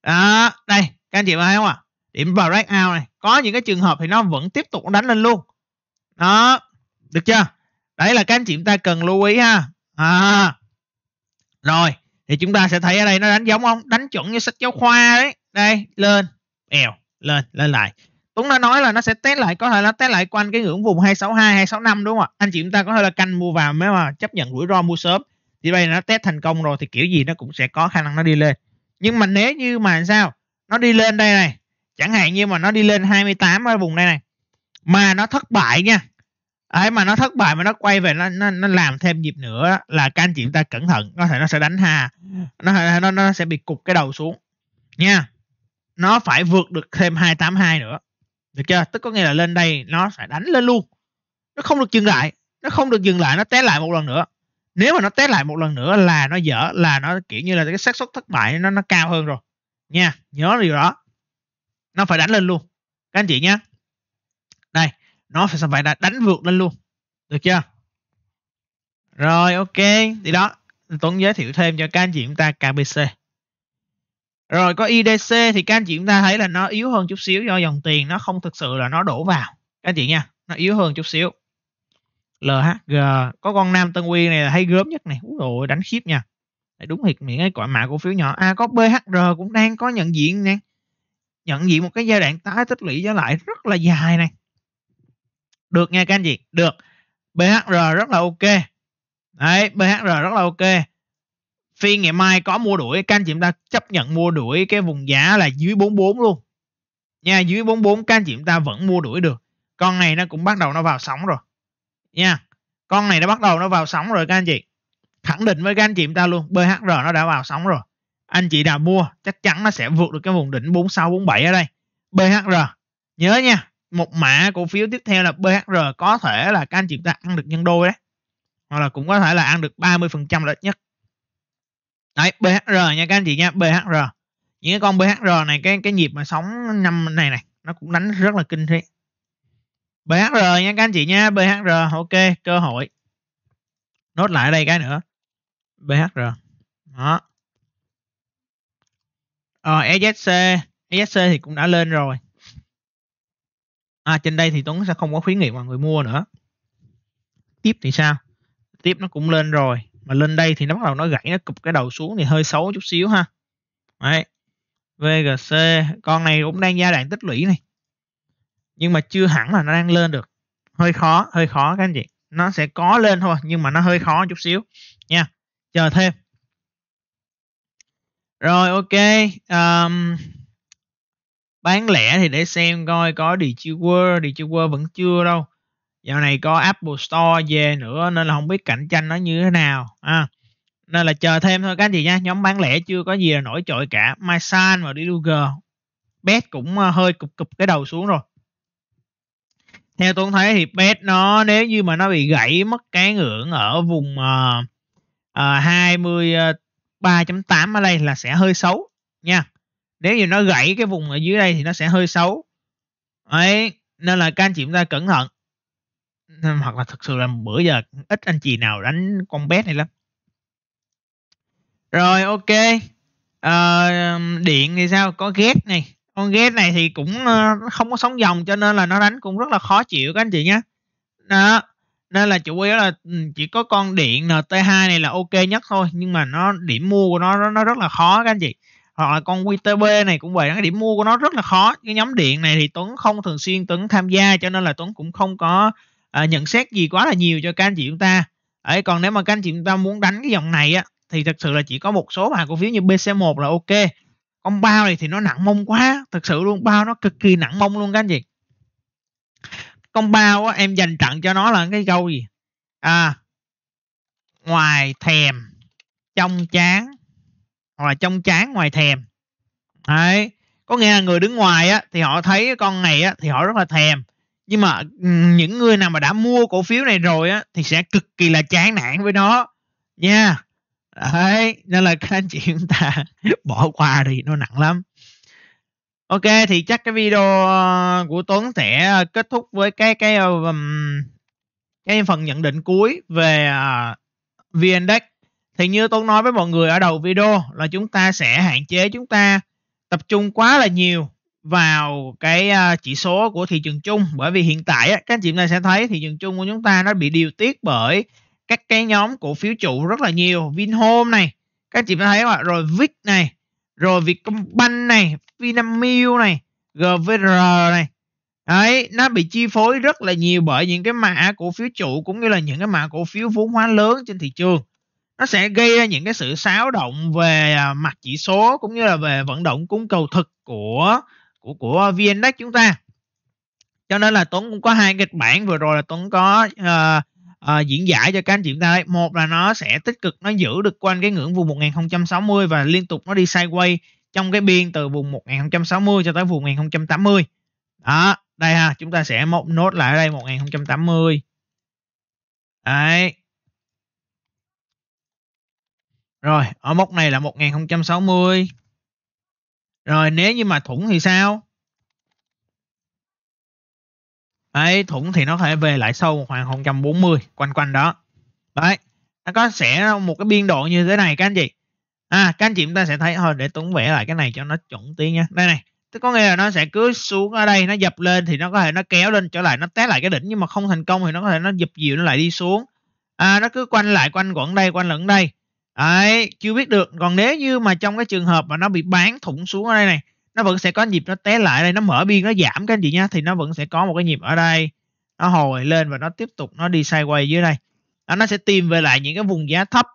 Speaker 1: đó đây các anh chị thấy không ạ à? điểm break out này có những cái trường hợp thì nó vẫn tiếp tục đánh lên luôn đó được chưa đấy là các anh chị chúng ta cần lưu ý ha à. rồi thì chúng ta sẽ thấy ở đây nó đánh giống không đánh chuẩn như sách giáo khoa đấy đây lên èo lên lên lại Tuấn đã nói là nó sẽ test lại có thể là test lại quanh cái ngưỡng vùng 262 265 đúng không ạ anh chị chúng ta có thể là canh mua vào nếu mà chấp nhận rủi ro mua sớm thì bây giờ nó test thành công rồi thì kiểu gì nó cũng sẽ có khả năng nó đi lên nhưng mà nếu như mà sao nó đi lên đây này chẳng hạn như mà nó đi lên 28 ở vùng đây này mà nó thất bại nha ấy mà nó thất bại mà nó quay về nó nó, nó làm thêm nhịp nữa là các anh chị chúng ta cẩn thận có thể nó sẽ đánh hà nó nó nó sẽ bị cục cái đầu xuống nha nó phải vượt được thêm 282 nữa được chưa tức có nghĩa là lên đây nó sẽ đánh lên luôn nó không được dừng lại nó không được dừng lại nó té lại một lần nữa nếu mà nó test lại một lần nữa là nó dở là nó kiểu như là cái xác suất thất bại nó nó cao hơn rồi nha nhớ điều đó nó phải đánh lên luôn các anh chị nhé đây nó phải phải đánh vượt lên luôn được chưa rồi ok thì đó Tuấn giới thiệu thêm cho các anh chị chúng ta KBC rồi có IDC thì các anh chị chúng ta thấy là nó yếu hơn chút xíu do dòng tiền nó không thực sự là nó đổ vào các anh chị nha nó yếu hơn chút xíu LHG có con Nam Tân Quy này là hay gớm nhất này Úi rồi đánh khiếp nha đúng thiệt miệng cái gọi mã cổ phiếu nhỏ à có BHR cũng đang có nhận diện nè nhận diện một cái giai đoạn tái tích lũy trở lại rất là dài này được nha các anh chị được BHR rất là ok đấy BHR rất là ok Phi ngày mai có mua đuổi các anh chị ta chấp nhận mua đuổi cái vùng giá là dưới 44 luôn nha dưới 44 các anh chị ta vẫn mua đuổi được con này nó cũng bắt đầu nó vào sóng rồi nha con này nó bắt đầu nó vào sóng rồi các anh chị khẳng định với các anh chị ta luôn BHR nó đã vào sóng rồi anh chị nào mua chắc chắn nó sẽ vượt được cái vùng đỉnh 46 47 ở đây BHR nhớ nha một mã cổ phiếu tiếp theo là BHR có thể là các anh chị ta ăn được nhân đôi đấy hoặc là cũng có thể là ăn được 30% lợi nhất đấy BHR nha các anh chị nha BHR những cái con BHR này cái cái nhịp mà sóng năm này này nó cũng đánh rất là kinh thế BHR nha các anh chị nha, BHR ok, cơ hội. Nốt lại đây cái nữa. BHR. Đó. Ờ EZC, EZC thì cũng đã lên rồi. À trên đây thì Tuấn sẽ không có khuyến nghị mọi người mua nữa. Tiếp thì sao? Tiếp nó cũng lên rồi, mà lên đây thì nó bắt đầu nó gãy nó cụp cái đầu xuống thì hơi xấu chút xíu ha. Đấy. VGC con này cũng đang giai đoạn tích lũy này nhưng mà chưa hẳn là nó đang lên được hơi khó hơi khó các anh chị nó sẽ có lên thôi nhưng mà nó hơi khó chút xíu nha chờ thêm rồi ok um, bán lẻ thì để xem coi có Digiworld Digiworld vẫn chưa đâu dạo này có Apple Store về nữa nên là không biết cạnh tranh nó như thế nào à, nên là chờ thêm thôi các anh chị nha nhóm bán lẻ chưa có gì là nổi trội cả MySan và Diluger Bet cũng ờ, hơi cục cục cái đầu xuống rồi theo tôi thấy thì pet nó nếu như mà nó bị gãy mất cái ngưỡng ở vùng uh, uh, 23.8 ở đây là sẽ hơi xấu nha nếu như nó gãy cái vùng ở dưới đây thì nó sẽ hơi xấu ấy nên là các anh chị chúng ta cẩn thận hoặc là thực sự là bữa giờ ít anh chị nào đánh con bé này lắm rồi ok à, điện thì sao có ghét này con ghét này thì cũng ờ, không có sóng dòng cho nên là nó đánh cũng rất là khó chịu các anh chị nhé đó nên là chủ yếu là ừ, chỉ có con điện NT2 này là ok nhất thôi nhưng mà nó điểm mua của nó nó rất là khó các anh chị hoặc là con QTB này cũng vậy cái điểm mua của nó rất là khó cái nhóm điện này thì Tuấn không thường xuyên Tuấn tham gia cho nên là Tuấn cũng không có à, nhận xét gì quá là nhiều cho các anh chị chúng ta ấy còn nếu mà các anh chị chúng ta muốn đánh cái dòng này á thì thật sự là chỉ có một số mã cổ phiếu như BC1 là ok ông bao này thì nó nặng mông quá thật sự luôn bao nó cực kỳ nặng mông luôn các anh chị con bao á, em dành tặng cho nó là cái câu gì à ngoài thèm trong chán hoặc là trong chán ngoài thèm đấy có nghĩa là người đứng ngoài á thì họ thấy con này á thì họ rất là thèm nhưng mà những người nào mà đã mua cổ phiếu này rồi á thì sẽ cực kỳ là chán nản với nó nha yeah đấy nên là các anh chị chúng ta [laughs] bỏ qua thì nó nặng lắm ok thì chắc cái video ờ, của tuấn sẽ kết thúc với cái cái ờ, cái phần nhận định cuối về uh, ờ, vn index thì như tuấn nói với mọi người ở đầu video là chúng ta sẽ hạn chế chúng ta tập trung quá là nhiều vào cái chỉ số của thị trường chung bởi vì hiện tại các anh chị này sẽ thấy thị trường chung của chúng ta nó bị điều tiết bởi các cái nhóm cổ phiếu chủ rất là nhiều Vinhome này các chị thấy không ạ rồi Vic này rồi Vietcombank này Vinamilk này GVR này Đấy, nó bị chi phối rất là nhiều bởi những cái mã cổ phiếu chủ cũng như là những cái mã cổ phiếu vốn hóa lớn trên thị trường. Nó sẽ gây ra những cái sự xáo động về à, mặt chỉ số cũng như là về vận động cung cầu thực của của của VN chúng ta. Cho nên là Tuấn cũng có hai kịch bản vừa rồi là Tuấn có uh, uh, diễn giải cho các anh chị chúng ta đấy một là nó sẽ tích cực nó giữ được quanh cái ngưỡng vùng 1060 và liên tục nó đi sideways trong cái biên từ vùng 1060 cho tới vùng 1080 đó đây ha chúng ta sẽ một nốt lại ở đây 1080 đấy rồi ở mốc này là 1060 rồi nếu như mà thủng thì sao Đấy, thủng thì nó có thể về lại sâu khoảng 140 quanh quanh đó. Đấy, nó có sẽ một cái biên độ như thế này các anh chị. À, các anh chị chúng ta sẽ thấy thôi để Tuấn vẽ lại cái này cho nó chuẩn tí nha. Đây này, tức có nghĩa là nó sẽ cứ xuống ở đây nó dập lên thì nó có thể nó kéo lên trở lại nó té lại cái đỉnh nhưng mà không thành công thì nó có thể nó dập dịu nó lại đi xuống. À, nó cứ quanh lại quanh quẩn đây quanh lẫn đây. Đấy, chưa biết được. Còn nếu như mà trong cái trường hợp mà nó bị bán thủng xuống ở đây này nó vẫn sẽ có nhịp nó té lại đây nó mở biên nó giảm các anh chị nhá thì nó vẫn sẽ có một cái nhịp ở đây nó hồi lên và nó tiếp tục nó đi sideways dưới đây đó, nó sẽ tìm về lại những cái vùng giá thấp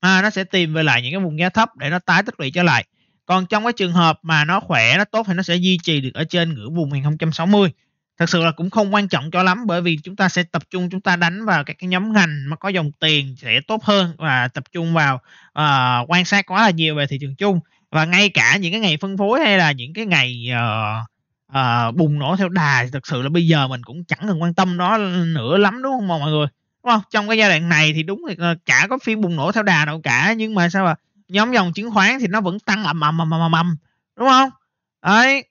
Speaker 1: à, nó sẽ tìm về lại những cái vùng giá thấp để nó tái tích lũy trở lại còn trong cái trường hợp mà nó khỏe nó tốt thì nó sẽ duy trì được ở trên ngưỡng vùng 1060 thật sự là cũng không quan trọng cho lắm bởi vì chúng ta sẽ tập trung chúng ta đánh vào các cái nhóm ngành mà có dòng tiền sẽ tốt hơn và tập trung vào uh, quan sát quá là nhiều về thị trường chung và ngay cả những cái ngày phân phối hay là những cái ngày uh, uh, bùng nổ theo đà thực sự là bây giờ mình cũng chẳng cần quan tâm nó nữa lắm đúng không mọi người đúng không trong cái giai đoạn này thì đúng là ờ, chả có phiên bùng nổ theo đà đâu cả nhưng mà sao mà nhóm dòng chứng khoán thì nó vẫn tăng ầm ầm ầm ầm ầm đúng không đấy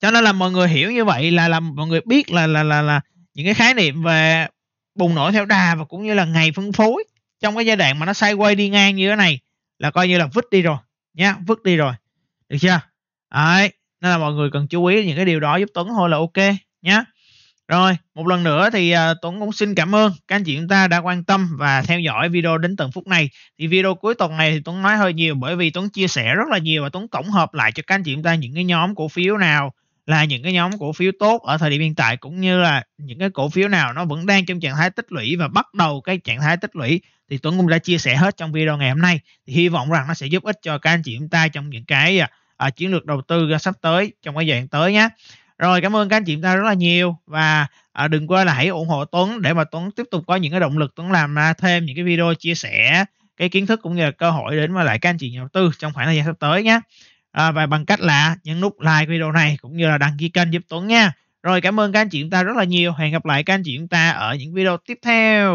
Speaker 1: cho nên là mọi người hiểu như vậy là làm mọi người biết là là là là những cái khái niệm về bùng nổ theo đà và cũng như là ngày phân phối trong cái giai đoạn mà nó quay đi ngang như thế này là coi như là vứt đi rồi nhá vứt đi rồi được chưa đấy nên là mọi người cần chú ý những cái điều đó giúp tuấn thôi là ok nhá rồi một lần nữa thì uh, tuấn cũng xin cảm ơn các anh chị chúng ta đã quan tâm và theo dõi video đến tận phút này thì video cuối tuần này thì tuấn nói hơi nhiều bởi vì tuấn chia sẻ rất là nhiều và tuấn tổng hợp lại cho các anh chị chúng ta những cái nhóm cổ phiếu nào là những cái nhóm cổ phiếu tốt ở thời điểm hiện tại cũng như là những cái cổ phiếu nào nó vẫn đang trong trạng thái tích lũy và bắt đầu cái trạng thái tích lũy thì Tuấn cũng đã chia sẻ hết trong video ngày hôm nay thì hy vọng rằng nó sẽ giúp ích cho các anh chị chúng ta trong những cái à, à chiến lược đầu tư à, sắp tới trong cái giai đoạn tới nhé rồi cảm ơn các anh chị chúng ta rất là nhiều và à, đừng quên là hãy ủng hộ Tuấn để mà Tuấn tiếp tục có những cái động lực Tuấn làm ra thêm những cái video chia sẻ cái kiến thức cũng như là cơ hội đến với lại các anh chị nhà đầu tư trong khoảng thời gian sắp tới nhé à, và bằng cách là nhấn nút like video này cũng như là đăng ký kênh giúp Tuấn nha rồi cảm ơn các anh chị chúng ta rất là nhiều hẹn gặp lại các anh chị chúng ta ở những video tiếp theo